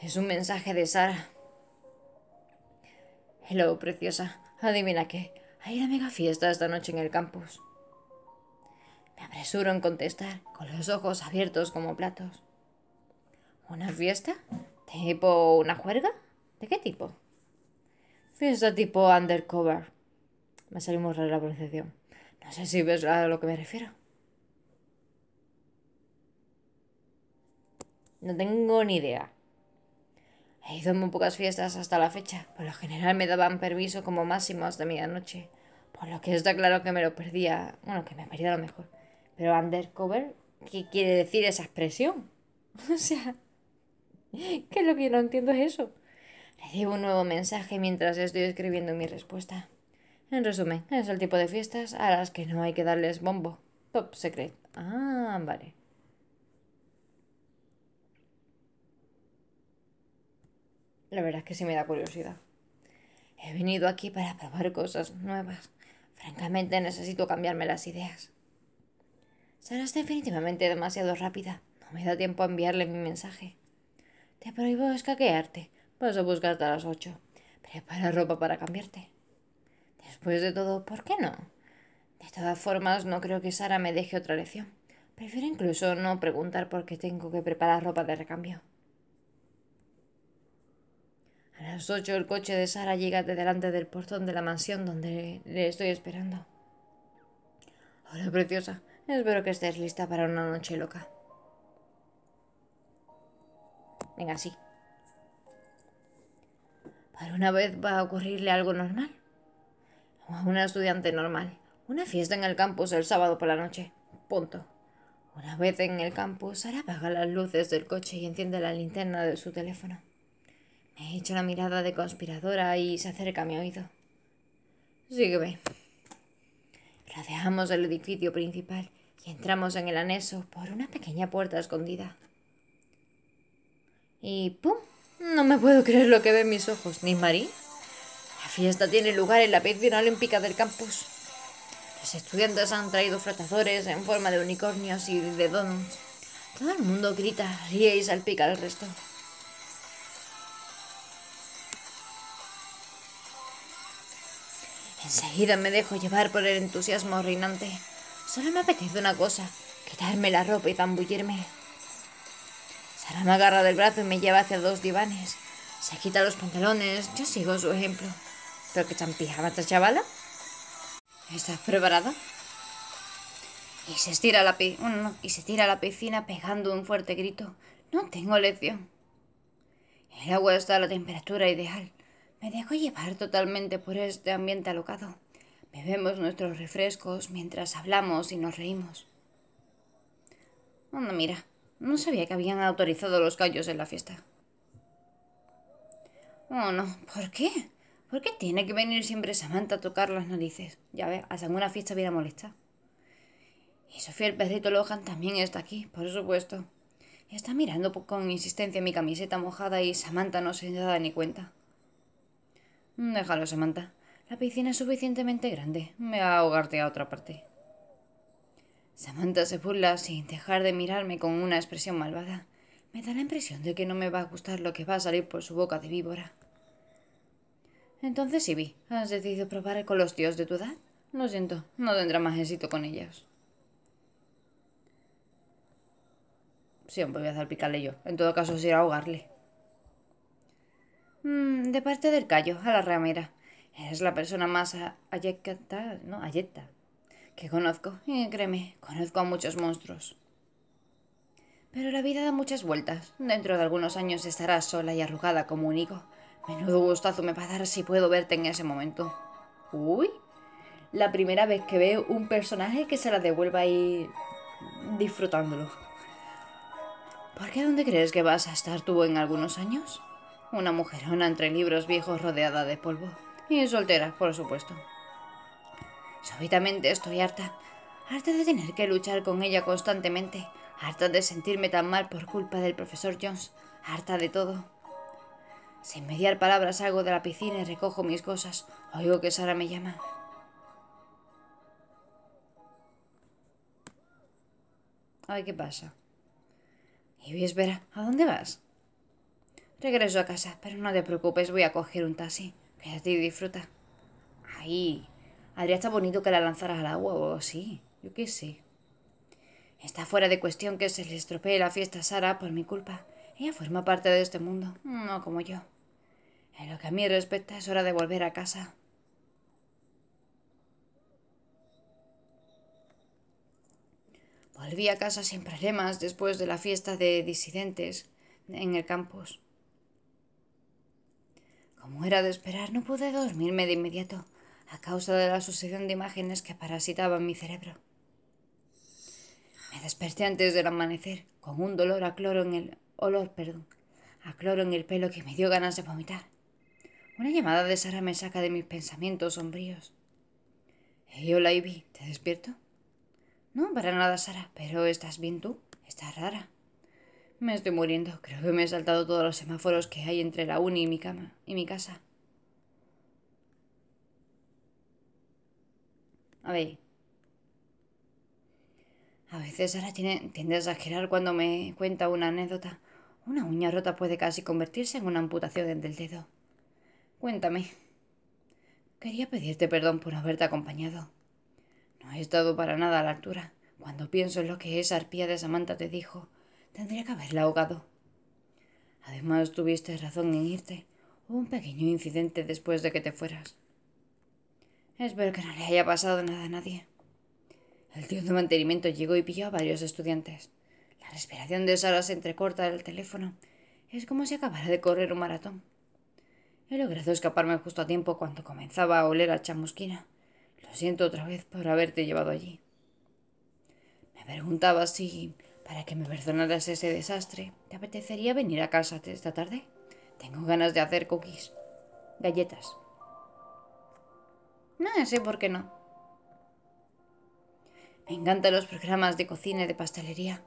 Es un mensaje de Sara. Hello, preciosa. Adivina qué. Hay una mega fiesta esta noche en el campus. Me apresuro en contestar, con los ojos abiertos como platos. ¿Una fiesta? ¿Tipo una juerga? ¿De qué tipo? Fiesta tipo undercover. Me salió muy rara la pronunciación. No sé si ves a lo que me refiero. No tengo ni idea. He ido muy pocas fiestas hasta la fecha. Por lo general me daban permiso como máximo hasta medianoche. Por lo que está claro que me lo perdía. Bueno, que me perdía a lo mejor. Pero undercover, ¿qué quiere decir esa expresión? (laughs) o sea, ¿qué es lo que no entiendo es eso? Recibo un nuevo mensaje mientras estoy escribiendo mi respuesta. En resumen, es el tipo de fiestas a las que no hay que darles bombo. Top secret. Ah, vale. La verdad es que sí me da curiosidad. He venido aquí para probar cosas nuevas. Francamente necesito cambiarme las ideas. Serás definitivamente demasiado rápida. No me da tiempo a enviarle mi mensaje. Te prohíbo escaquearte. Vas a buscarte a las ocho. Prepara ropa para cambiarte. Después de todo, ¿por qué no? De todas formas, no creo que Sara me deje otra lección. Prefiero incluso no preguntar por qué tengo que preparar ropa de recambio. A las ocho el coche de Sara llega de delante del portón de la mansión donde le estoy esperando. Hola, preciosa. Espero que estés lista para una noche loca. Venga, sí. Para una vez va a ocurrirle algo normal una estudiante normal. Una fiesta en el campus el sábado por la noche. Punto. Una vez en el campus, Sara apaga las luces del coche y enciende la linterna de su teléfono. Me echa una mirada de conspiradora y se acerca a mi oído. Sígueme. Rodeamos el edificio principal y entramos en el anexo por una pequeña puerta escondida. Y ¡pum! No me puedo creer lo que ven mis ojos, ni marín? fiesta tiene lugar en la piscina olímpica del campus. Los estudiantes han traído flotadores en forma de unicornios y de donuts. Todo el mundo grita, ríe y salpica al resto. Enseguida me dejo llevar por el entusiasmo reinante. Solo me apetece una cosa, quitarme la ropa y zambullirme. Sara me agarra del brazo y me lleva hacia dos divanes. Se quita los pantalones, yo sigo su ejemplo. ¿Pero que ¿Estás preparada? Y se estira la pi y se tira a la piscina pegando un fuerte grito. No tengo lección. El agua está a la temperatura ideal. Me dejo llevar totalmente por este ambiente alocado. Bebemos nuestros refrescos mientras hablamos y nos reímos. Anda, mira, no sabía que habían autorizado los callos en la fiesta. Oh, no, ¿por qué? ¿Por qué tiene que venir siempre Samantha a tocar las narices? Ya ve, a alguna fiesta bien molesta Y Sofía el perrito Lohan también está aquí, por supuesto. Está mirando con insistencia mi camiseta mojada y Samantha no se da ni cuenta. Déjalo, Samantha. La piscina es suficientemente grande. Me va a ahogarte a otra parte. Samantha se burla sin dejar de mirarme con una expresión malvada. Me da la impresión de que no me va a gustar lo que va a salir por su boca de víbora. Entonces, vi. ¿has decidido probar con los tíos de tu edad? Lo siento, no tendrá más éxito con ellos. Siempre voy a salpicarle yo. En todo caso, a ahogarle. Mm, de parte del callo, a la ramera. Eres la persona más ayecta, no, ayecta, que conozco. Y créeme, conozco a muchos monstruos. Pero la vida da muchas vueltas. Dentro de algunos años estará sola y arrugada como un higo. Menudo gustazo me va a dar si puedo verte en ese momento. Uy, la primera vez que veo un personaje que se la devuelva ahí disfrutándolo. ¿Por qué dónde crees que vas a estar tú en algunos años? Una mujerona entre libros viejos rodeada de polvo. Y soltera, por supuesto. Súbitamente estoy harta. Harta de tener que luchar con ella constantemente. Harta de sentirme tan mal por culpa del profesor Jones. Harta de todo. Sin mediar palabras salgo de la piscina y recojo mis cosas. Oigo que Sara me llama. Ay, ¿qué pasa? Y espera, ¿a dónde vas? Regreso a casa, pero no te preocupes, voy a coger un taxi. a y disfruta. Ay, Adrián está bonito que la lanzaras al agua o sí, Yo qué sé. Está fuera de cuestión que se le estropee la fiesta a Sara por mi culpa. Ella forma parte de este mundo, no como yo. En lo que a mí respecta es hora de volver a casa. Volví a casa sin problemas después de la fiesta de disidentes en el campus. Como era de esperar, no pude dormirme de inmediato a causa de la sucesión de imágenes que parasitaban mi cerebro. Me desperté antes del amanecer, con un dolor a cloro en el, olor, perdón, a cloro en el pelo que me dio ganas de vomitar. Una llamada de Sara me saca de mis pensamientos sombríos. Hey, hola, Ivy, ¿te despierto? No, para nada, Sara, pero ¿estás bien tú? Estás rara. Me estoy muriendo, creo que me he saltado todos los semáforos que hay entre la uni y mi cama y mi casa. A ver. A veces Sara tiene, tiende a exagerar cuando me cuenta una anécdota una uña rota puede casi convertirse en una amputación del dedo. Cuéntame. Quería pedirte perdón por haberte acompañado. No he estado para nada a la altura. Cuando pienso en lo que esa arpía de Samantha te dijo, tendría que haberla ahogado. Además, tuviste razón en irte. Hubo un pequeño incidente después de que te fueras. Espero que no le haya pasado nada a nadie. El tío de mantenimiento llegó y pilló a varios estudiantes. La respiración de Sara se entrecorta del teléfono. Es como si acabara de correr un maratón. He logrado escaparme justo a tiempo cuando comenzaba a oler a chamusquina. Lo siento otra vez por haberte llevado allí. Me preguntaba si, para que me perdonaras ese desastre, ¿te apetecería venir a casa esta tarde? Tengo ganas de hacer cookies. Galletas. No sé por qué no. Me encantan los programas de cocina y de pastelería.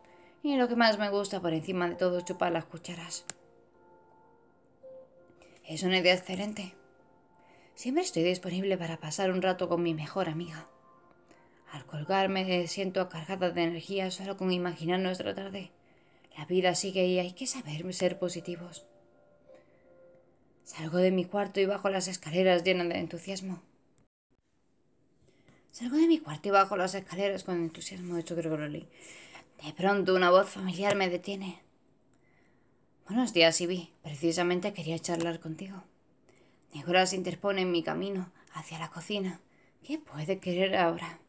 Y lo que más me gusta por encima de todo es chupar las cucharas. Es una idea excelente. Siempre estoy disponible para pasar un rato con mi mejor amiga. Al colgarme siento cargada de energía solo con imaginar nuestra tarde. La vida sigue y hay que saber ser positivos. Salgo de mi cuarto y bajo las escaleras llenas de entusiasmo. Salgo de mi cuarto y bajo las escaleras con entusiasmo de leí. De pronto una voz familiar me detiene. Buenos días, Ivy. Precisamente quería charlar contigo. Nicolás interpone en mi camino hacia la cocina. ¿Qué puede querer ahora?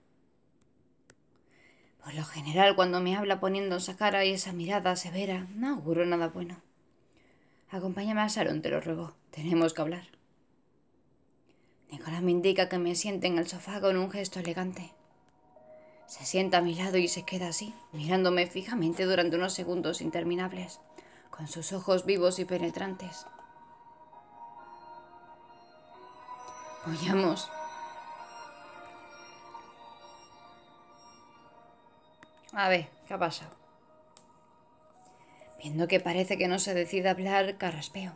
Por lo general, cuando me habla poniendo esa cara y esa mirada severa, no auguro nada bueno. Acompáñame al salón, te lo ruego. Tenemos que hablar. Nicolás me indica que me siente en el sofá con un gesto elegante. Se sienta a mi lado y se queda así, mirándome fijamente durante unos segundos interminables, con sus ojos vivos y penetrantes. Voyamos. A ver, ¿qué ha pasado? Viendo que parece que no se decide hablar, carraspeo.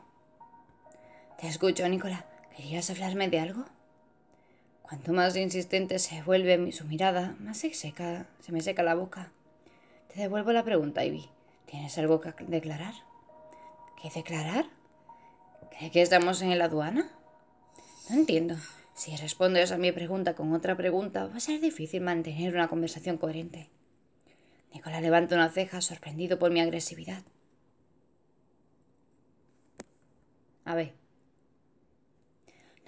Te escucho, Nicola. ¿Querías hablarme de algo? Cuanto más insistente se vuelve su mirada, más se seca, se me seca la boca. Te devuelvo la pregunta, Ivy. ¿Tienes algo que declarar? ¿Qué declarar? ¿Cree que estamos en la aduana? No entiendo. Si respondes a mi pregunta con otra pregunta, va a ser difícil mantener una conversación coherente. Nicola levanta una ceja sorprendido por mi agresividad. A ver,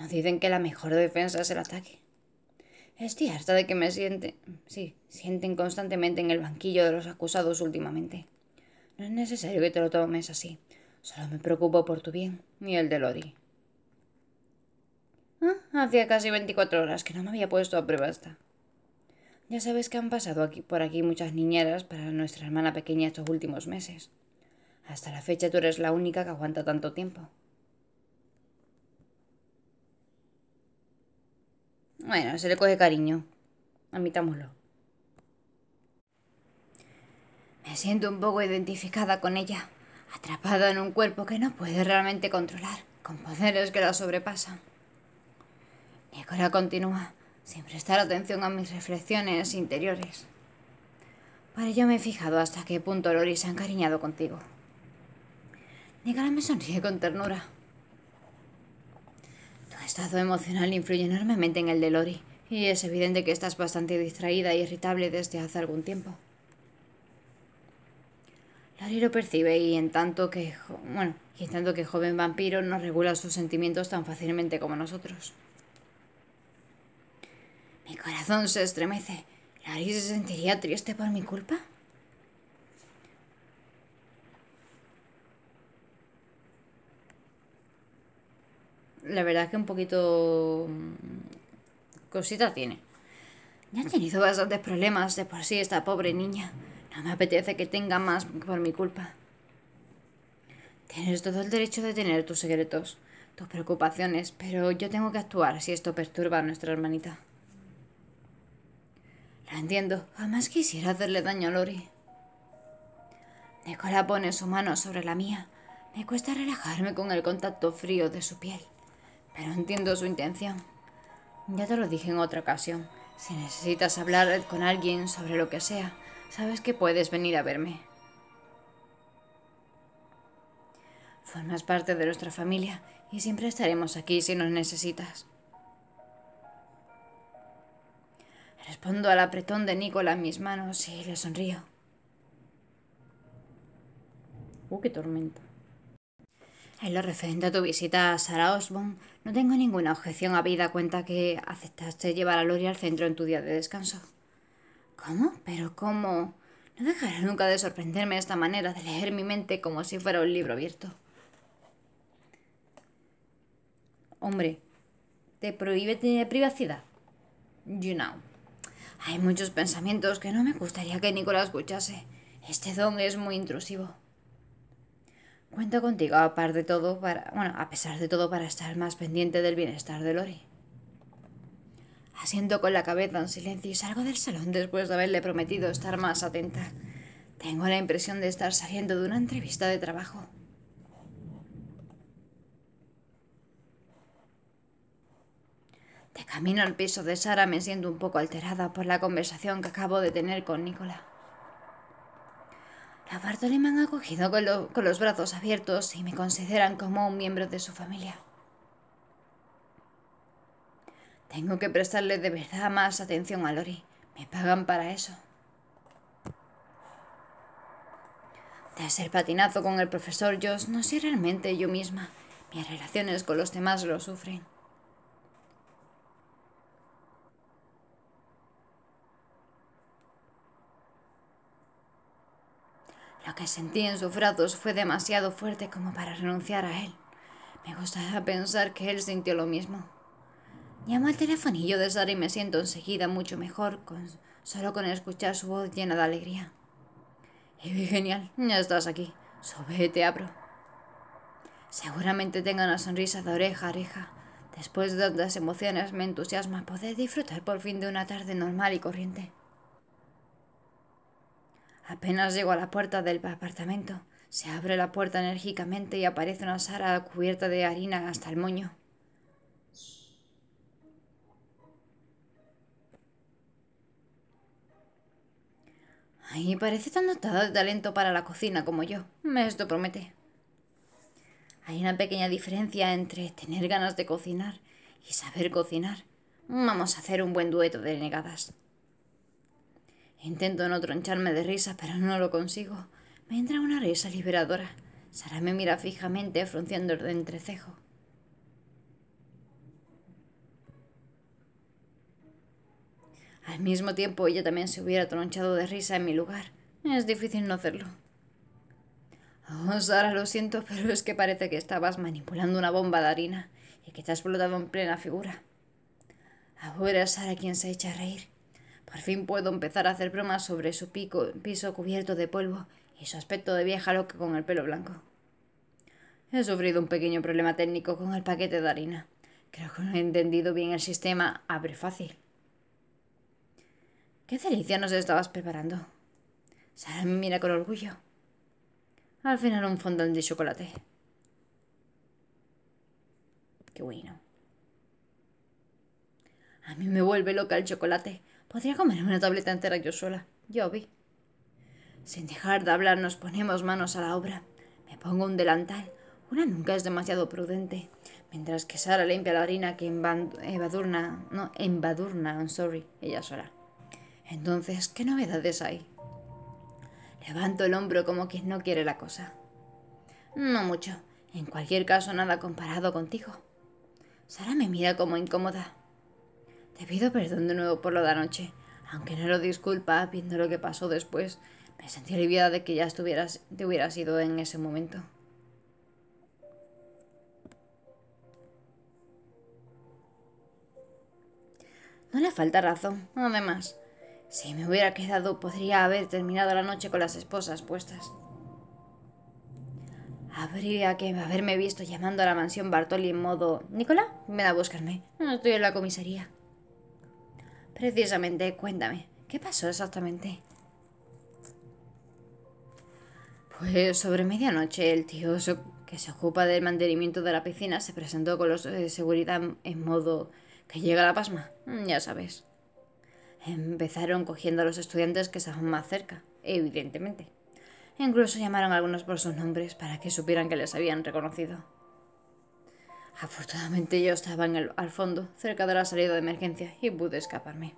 nos dicen que la mejor defensa es el ataque. Estoy harta de que me sienten, sí, sienten constantemente en el banquillo de los acusados últimamente. No es necesario que te lo tomes así. Solo me preocupo por tu bien y el de Lori. Ah, hacía casi 24 horas que no me había puesto a prueba esta. Ya sabes que han pasado aquí, por aquí muchas niñeras para nuestra hermana pequeña estos últimos meses. Hasta la fecha tú eres la única que aguanta tanto tiempo. Bueno, se le coge cariño. Admitámoslo. Me siento un poco identificada con ella, atrapada en un cuerpo que no puede realmente controlar, con poderes que la sobrepasan. Nicola continúa, sin prestar atención a mis reflexiones interiores. Para ello me he fijado hasta qué punto Lori se ha encariñado contigo. Nicola me sonríe con ternura. Ah, estado emocional influye enormemente en el de Lori, y es evidente que estás bastante distraída e irritable desde hace algún tiempo. Lori lo percibe y en tanto que, bueno, y en tanto que joven vampiro no regula sus sentimientos tan fácilmente como nosotros. Mi corazón se estremece. ¿Lori se sentiría triste por mi culpa? la verdad es que un poquito mm, cosita tiene. Ya ha tenido bastantes problemas de por sí esta pobre niña. No me apetece que tenga más por mi culpa. Tienes todo el derecho de tener tus secretos, tus preocupaciones, pero yo tengo que actuar si esto perturba a nuestra hermanita. la entiendo, jamás quisiera hacerle daño a Lori. Nicola pone su mano sobre la mía. Me cuesta relajarme con el contacto frío de su piel pero entiendo su intención. Ya te lo dije en otra ocasión. Si necesitas hablar con alguien sobre lo que sea, sabes que puedes venir a verme. Formas parte de nuestra familia y siempre estaremos aquí si nos necesitas. Respondo al apretón de Nicola en mis manos y le sonrío. ¡Uh, qué tormenta! En lo referente a tu visita a Sara Osborne, no tengo ninguna objeción a vida cuenta que aceptaste llevar a Lori al centro en tu día de descanso. ¿Cómo? ¿Pero cómo? No dejaré nunca de sorprenderme de esta manera de leer mi mente como si fuera un libro abierto. Hombre, te prohíbe tener privacidad. You know. Hay muchos pensamientos que no me gustaría que Nicolás escuchase. Este don es muy intrusivo. Cuento contigo, aparte de todo, para, bueno, a pesar de todo, para estar más pendiente del bienestar de Lori. Asiento con la cabeza en silencio y salgo del salón después de haberle prometido estar más atenta. Tengo la impresión de estar saliendo de una entrevista de trabajo. De camino al piso de Sara me siento un poco alterada por la conversación que acabo de tener con Nicola. A Bartoli me han acogido con, los brazos abiertos y me consideran como un miembro de su familia. Tengo que prestarle de verdad más atención a Lori. Me pagan para eso. De el patinazo con el profesor Josh, no soy realmente yo misma. Mis relaciones con los demás lo sufren. que sentí en sus brazos fue demasiado fuerte como para renunciar a él. Me gustaba pensar que él sintió lo mismo. Llamo al telefonillo de Sara y me siento enseguida mucho mejor, con, solo con escuchar su voz llena de alegría. Y genial, ya estás aquí. Sube, te abro. Seguramente tenga una sonrisa de oreja a oreja. Después de tantas emociones me entusiasma poder disfrutar por fin de una tarde normal y corriente. Apenas llego a la puerta del apartamento, se abre la puerta enérgicamente y aparece una Sara cubierta de harina hasta el moño. Ay, parece tan dotada de talento para la cocina como yo. me Esto promete. Hay una pequeña diferencia entre tener ganas de cocinar y saber cocinar. Vamos a hacer un buen dueto de negadas. Intento no troncharme de risa, pero no lo consigo. Me entra una risa liberadora. Sara me mira fijamente, frunciendo el entrecejo. Al mismo tiempo, ella también se hubiera tronchado de risa en mi lugar. Es difícil no hacerlo. Oh, Sara, lo siento, pero es que parece que estabas manipulando una bomba de harina y que te has explotado en plena figura. Ahora Sara quien se echa a reír. Por fin puedo empezar a hacer bromas sobre su pico, piso cubierto de polvo y su aspecto de vieja loca con el pelo blanco. He sufrido un pequeño problema técnico con el paquete de harina. Creo que no he entendido bien el sistema. Abre fácil. ¿Qué delicia nos estabas preparando? Sara me mira con orgullo. Al final un fondant de chocolate. Qué bueno. A mí me vuelve loca el chocolate. Podría comer una tableta entera yo sola. Yo vi. Sin dejar de hablar nos ponemos manos a la obra. Me pongo un delantal. Una nunca es demasiado prudente. Mientras que Sara limpia la harina que embadurna... No, embadurna, I'm sorry, ella sola. Entonces, ¿qué novedades hay? Levanto el hombro como quien no quiere la cosa. No mucho. En cualquier caso, nada comparado contigo. Sara me mira como incómoda. Te pido perdón de nuevo por lo de anoche, aunque no lo disculpa viendo lo que pasó después. Me sentí aliviada de que ya estuvieras, te hubieras ido en ese momento. No le falta razón, además. Si me hubiera quedado, podría haber terminado la noche con las esposas puestas. Habría que haberme visto llamando a la mansión Bartoli en modo... Nicola, ven a buscarme. No estoy en la comisaría. Precisamente, cuéntame, ¿qué pasó exactamente? Pues sobre medianoche el tío que se ocupa del mantenimiento de la piscina se presentó con los de eh, seguridad en modo que llega la pasma, mm, ya sabes. Empezaron cogiendo a los estudiantes que estaban más cerca, evidentemente. Incluso llamaron a algunos por sus nombres para que supieran que les habían reconocido. Afortunadamente yo estaba en el, al fondo, cerca de la salida de emergencia, y pude escaparme.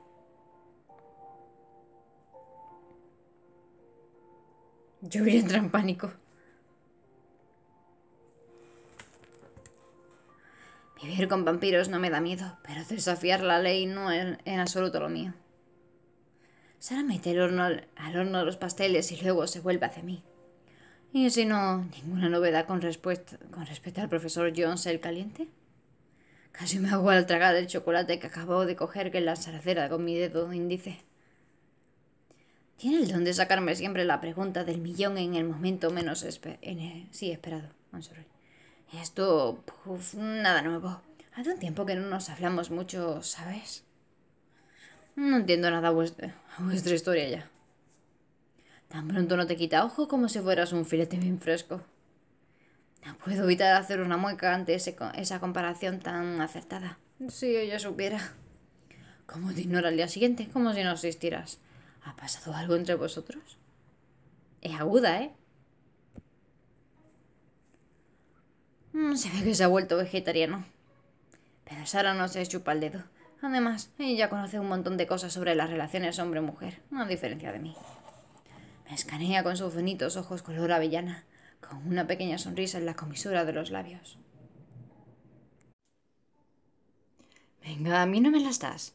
Yo entra en pánico. Vivir con vampiros no me da miedo, pero desafiar la ley no es en absoluto lo mío. Sara mete el horno al, al horno de los pasteles y luego se vuelve hacia mí. Y si no, ninguna novedad con, con respecto al profesor Jones el caliente. Casi me hago al tragar el chocolate que acabo de coger que en la saracera con mi dedo índice. Tiene el don de sacarme siempre la pregunta del millón en el momento menos sí, esperado. Esto, puf, nada nuevo. Hace un tiempo que no nos hablamos mucho, ¿sabes? No entiendo nada a vuestra historia ya. Tan pronto no te quita ojo como si fueras un filete bien fresco. No puedo evitar hacer una mueca ante esa comparación tan acertada. Si ella supiera. ¿Cómo te ignora al día siguiente? Como si no existieras. ¿Ha pasado algo entre vosotros? Es aguda, ¿eh? Mm, se ve que se ha vuelto vegetariano. Pero Sara no se chupa el dedo. Además, ella conoce un montón de cosas sobre las relaciones hombre-mujer, a diferencia de mí. Me escanea con sus bonitos ojos color avellana, con una pequeña sonrisa en la comisura de los labios. Venga, a mí no me las das.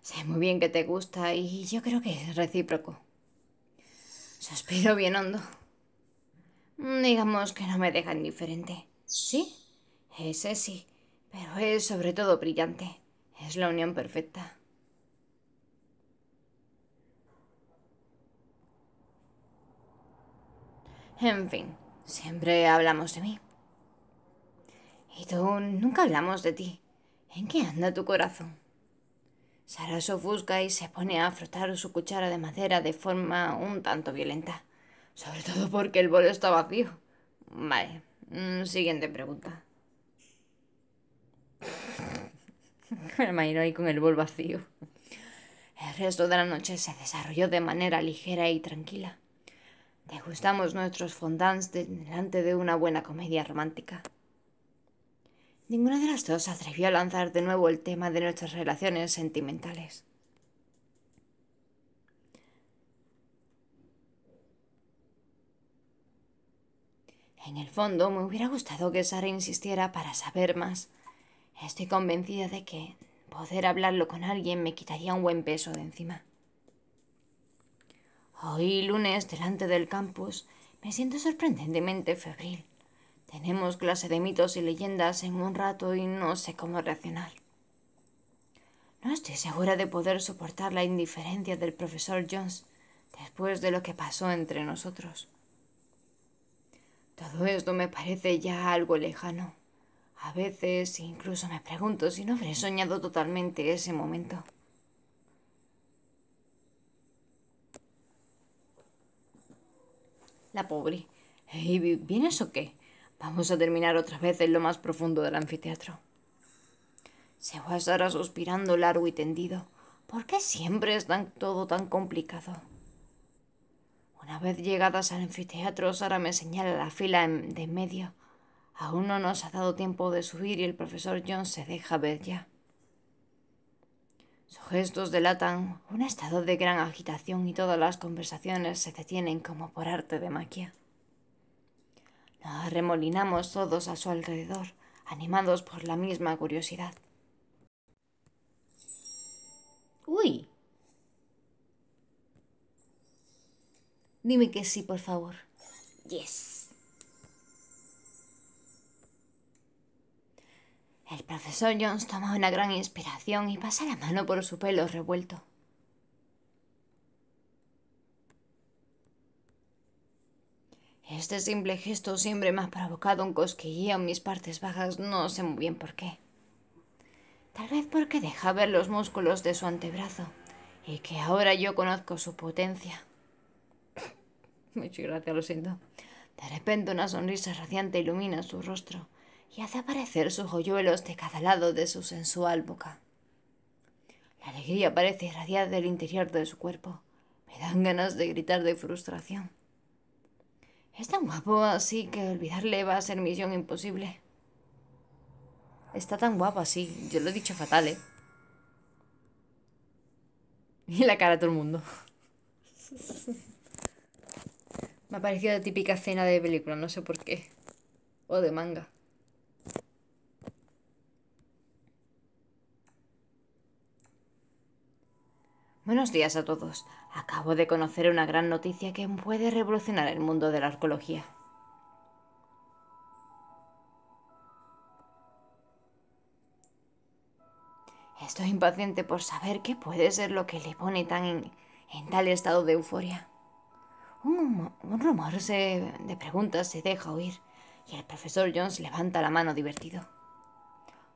Sé muy bien que te gusta y yo creo que es recíproco. Suspiro bien hondo. Mm, digamos que no me deja indiferente. ¿Sí? Ese sí, pero es sobre todo brillante. Es la unión perfecta. En fin, siempre hablamos de mí. Y tú nunca hablamos de ti. ¿En qué anda tu corazón? Sara se y se pone a frotar su cuchara de madera de forma un tanto violenta. Sobre todo porque el bol está vacío. Vale, mm, siguiente pregunta. (laughs) Me ahí con el bol vacío. El resto de la noche se desarrolló de manera ligera y tranquila gustamos nuestros fondants delante de una buena comedia romántica. Ninguna de las dos atrevió a lanzar de nuevo el tema de nuestras relaciones sentimentales. En el fondo, me hubiera gustado que Sara insistiera para saber más. Estoy convencida de que poder hablarlo con alguien me quitaría un buen peso de encima. Hoy lunes, delante del campus, me siento sorprendentemente febril. Tenemos clase de mitos y leyendas en un rato y no sé cómo reaccionar. No estoy segura de poder soportar la indiferencia del profesor Jones después de lo que pasó entre nosotros. Todo esto me parece ya algo lejano. A veces incluso me pregunto si no habré soñado totalmente ese momento. La pobre. vienes o qué? Vamos a terminar otra vez en lo más profundo del anfiteatro. Se va Sara suspirando largo y tendido. ¿Por qué siempre es todo tan complicado? Una vez llegadas al anfiteatro, Sara me señala la fila de medio. Aún no nos ha dado tiempo de subir y el profesor John se deja ver ya. Sus gestos delatan un estado de gran agitación y todas las conversaciones se detienen como por arte de maquia. Nos remolinamos todos a su alrededor, animados por la misma curiosidad. Uy. Dime que sí, por favor. Yes. El profesor Jones toma una gran inspiración y pasa la mano por su pelo revuelto. Este simple gesto siempre me ha provocado un cosquilleo en mis partes bajas, no sé muy bien por qué. Tal vez porque deja ver los músculos de su antebrazo y que ahora yo conozco su potencia. (coughs) Muchas gracias, lo siento. De repente una sonrisa radiante ilumina su rostro y hace aparecer sus hoyuelos de cada lado de su sensual boca. La alegría parece irradiar del interior de su cuerpo. Me dan ganas de gritar de frustración. Es tan guapo así que olvidarle va a ser misión imposible. Está tan guapo así, yo lo he dicho fatal, ¿eh? Y la cara a todo el mundo. (laughs) Me ha parecido la típica escena de película, no sé por qué. O de manga. Buenos días a todos. Acabo de conocer una gran noticia que puede revolucionar el mundo de la arqueología. Estoy impaciente por saber qué puede ser lo que le pone tan en, tal estado de euforia. Un, rumor de preguntas se deja oír y el profesor Jones levanta la mano divertido.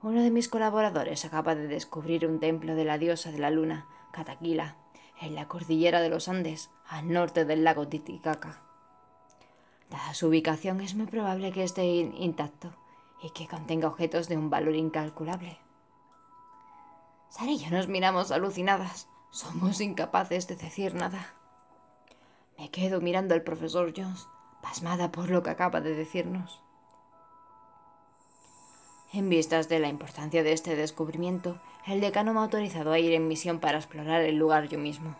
Uno de mis colaboradores acaba de descubrir un templo de la diosa de la luna Cataquila, en la cordillera de los Andes, al norte del lago Titicaca. Dada su ubicación, es muy probable que esté intacto y que contenga objetos de un valor incalculable. Sara y yo nos miramos alucinadas. Somos incapaces de decir nada. Me quedo mirando al profesor Jones, pasmada por lo que acaba de decirnos. En vistas de la importancia de este descubrimiento, el decano me ha autorizado a ir en misión para explorar el lugar yo mismo.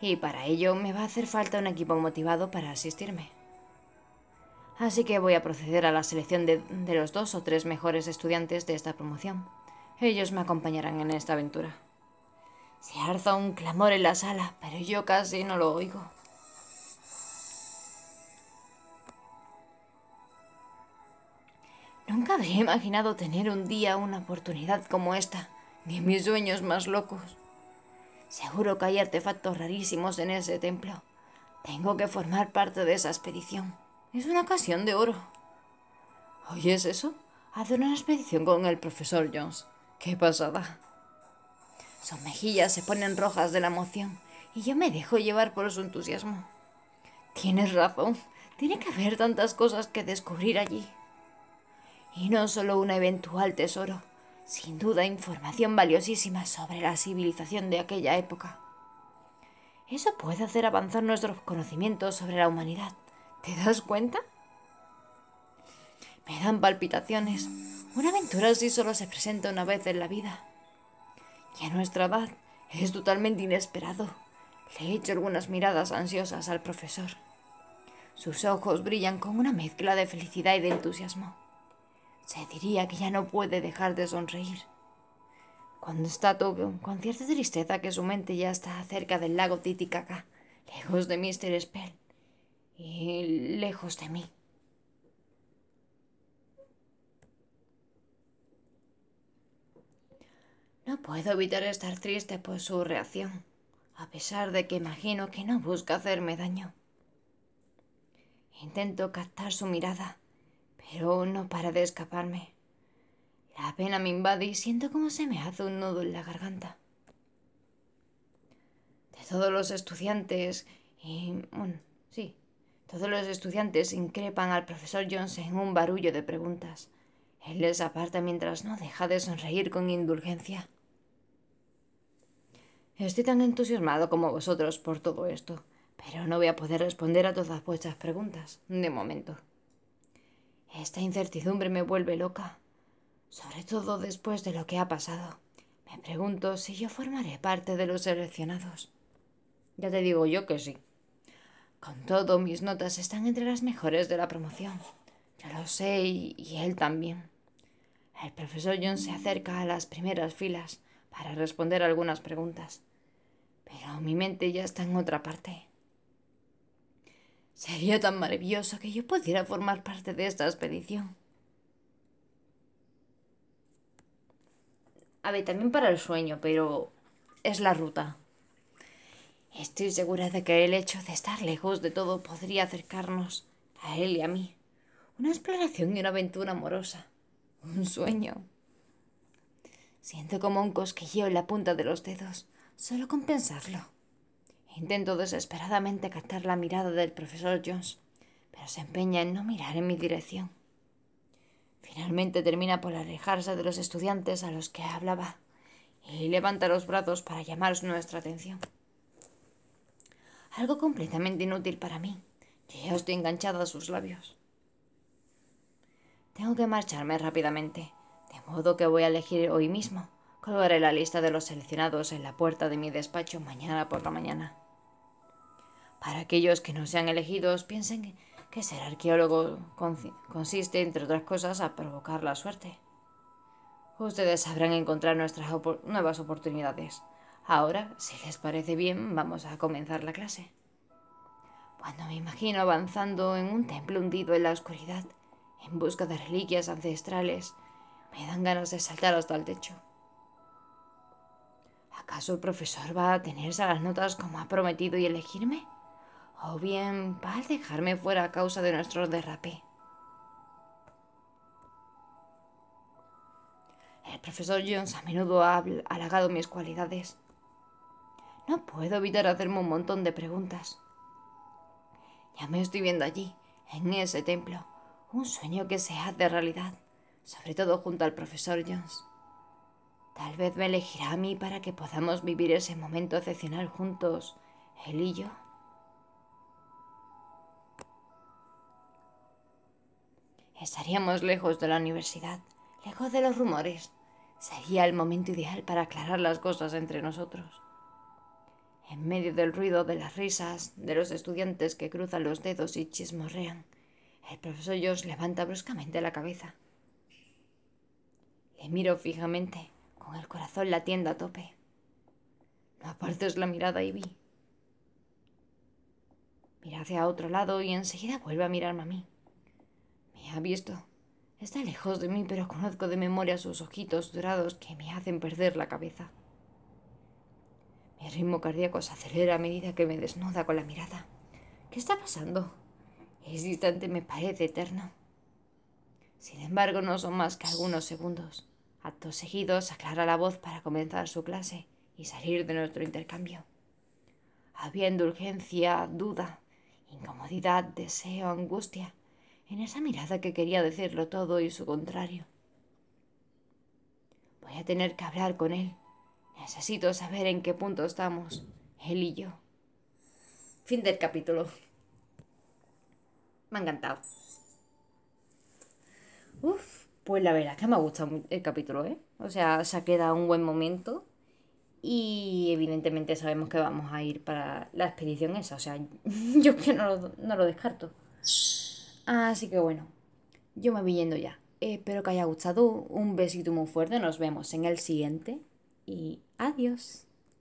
Y para ello me va a hacer falta un equipo motivado para asistirme. Así que voy a proceder a la selección de, los dos o tres mejores estudiantes de esta promoción. Ellos me acompañarán en esta aventura. Se alza un clamor en la sala, pero yo casi no lo oigo. Nunca habría imaginado tener un día una oportunidad como esta, ni en mis sueños más locos. Seguro que hay artefactos rarísimos en ese templo. Tengo que formar parte de esa expedición. Es una ocasión de oro. ¿Oyes eso? Hacer una expedición con el profesor Jones. ¡Qué pasada! Sus mejillas se ponen rojas de la emoción y yo me dejo llevar por su entusiasmo. Tienes razón. Tiene que haber tantas cosas que descubrir allí y no solo un eventual tesoro, sin duda información valiosísima sobre la civilización de aquella época. Eso puede hacer avanzar nuestros conocimientos sobre la humanidad. ¿Te das cuenta? Me dan palpitaciones. Una aventura así solo se presenta una vez en la vida. Y a nuestra edad es totalmente inesperado. Le he hecho algunas miradas ansiosas al profesor. Sus ojos brillan con una mezcla de felicidad y de entusiasmo se diría que ya no puede dejar de sonreír. Cuando está todo con cierta tristeza que su mente ya está cerca del lago Titicaca, lejos de Mr. Spell y lejos de mí. No puedo evitar estar triste por su reacción, a pesar de que imagino que no busca hacerme daño. Intento captar su mirada, pero no para de escaparme. La pena me invade y siento como se me hace un nudo en la garganta. De todos los estudiantes, y bueno, sí, todos los estudiantes increpan al profesor Jones en un barullo de preguntas. Él les aparta mientras no deja de sonreír con indulgencia. Estoy tan entusiasmado como vosotros por todo esto, pero no voy a poder responder a todas vuestras preguntas, de momento. Esta incertidumbre me vuelve loca, sobre todo después de lo que ha pasado. Me pregunto si yo formaré parte de los seleccionados. Ya te digo yo que sí. Con todo, mis notas están entre las mejores de la promoción. Ya lo sé y, y él también. El profesor John se acerca a las primeras filas para responder algunas preguntas, pero mi mente ya está en otra parte. Sería tan maravilloso que yo pudiera formar parte de esta expedición. A ver, también para el sueño, pero es la ruta. Estoy segura de que el hecho de estar lejos de todo podría acercarnos a él y a mí. Una exploración y una aventura amorosa. Un sueño. Siento como un cosquilleo en la punta de los dedos, solo con pensarlo. Intento desesperadamente captar la mirada del profesor Jones, pero se empeña en no mirar en mi dirección. Finalmente termina por alejarse de los estudiantes a los que hablaba y levanta los brazos para llamar nuestra atención. Algo completamente inútil para mí. ya estoy enganchada a sus labios. Tengo que marcharme rápidamente, de modo que voy a elegir hoy mismo. Colgaré la lista de los seleccionados en la puerta de mi despacho mañana por la mañana. Para aquellos que no sean elegidos, piensen que ser arqueólogo consiste, entre otras cosas, a provocar la suerte. Ustedes sabrán encontrar nuestras nuevas oportunidades. Ahora, si les parece bien, vamos a comenzar la clase. Cuando me imagino avanzando en un templo hundido en la oscuridad, en busca de reliquias ancestrales, me dan ganas de saltar hasta el techo. ¿Acaso el profesor va a tenerse a las notas como ha prometido y elegirme? o bien para dejarme fuera a causa de nuestro derrape. El profesor Jones a menudo ha halagado mis cualidades. No puedo evitar hacerme un montón de preguntas. Ya me estoy viendo allí, en ese templo, un sueño que se hace realidad, sobre todo junto al profesor Jones. Tal vez me elegirá a mí para que podamos vivir ese momento excepcional juntos, él y yo. Estaríamos lejos de la universidad, lejos de los rumores. Sería el momento ideal para aclarar las cosas entre nosotros. En medio del ruido de las risas, de los estudiantes que cruzan los dedos y chismorrean, el profesor Josh levanta bruscamente la cabeza. Le miro fijamente, con el corazón tienda a tope. No apartes la mirada y vi. Mira hacia otro lado y enseguida vuelve a mirarme a mí ha visto. Está lejos de mí, pero conozco de memoria sus ojitos dorados que me hacen perder la cabeza. Mi ritmo cardíaco se acelera a medida que me desnuda con la mirada. ¿Qué está pasando? Es instante me parece eterno. Sin embargo, no son más que algunos segundos. Actos seguidos aclara la voz para comenzar su clase y salir de nuestro intercambio. Había indulgencia, duda, incomodidad, deseo, angustia, en esa mirada que quería decirlo todo y su contrario. Voy a tener que hablar con él. Necesito saber en qué punto estamos, él y yo. Fin del capítulo. Me ha encantado. Uf, pues la verdad que me ha gustado el capítulo, ¿eh? O sea, se ha quedado un buen momento. Y evidentemente sabemos que vamos a ir para la expedición esa. O sea, (laughs) yo que no lo, no lo descarto. Así que bueno, yo me voy yendo ya. Espero que haya gustado. Un besito muy fuerte. Nos vemos en el siguiente. Y adiós.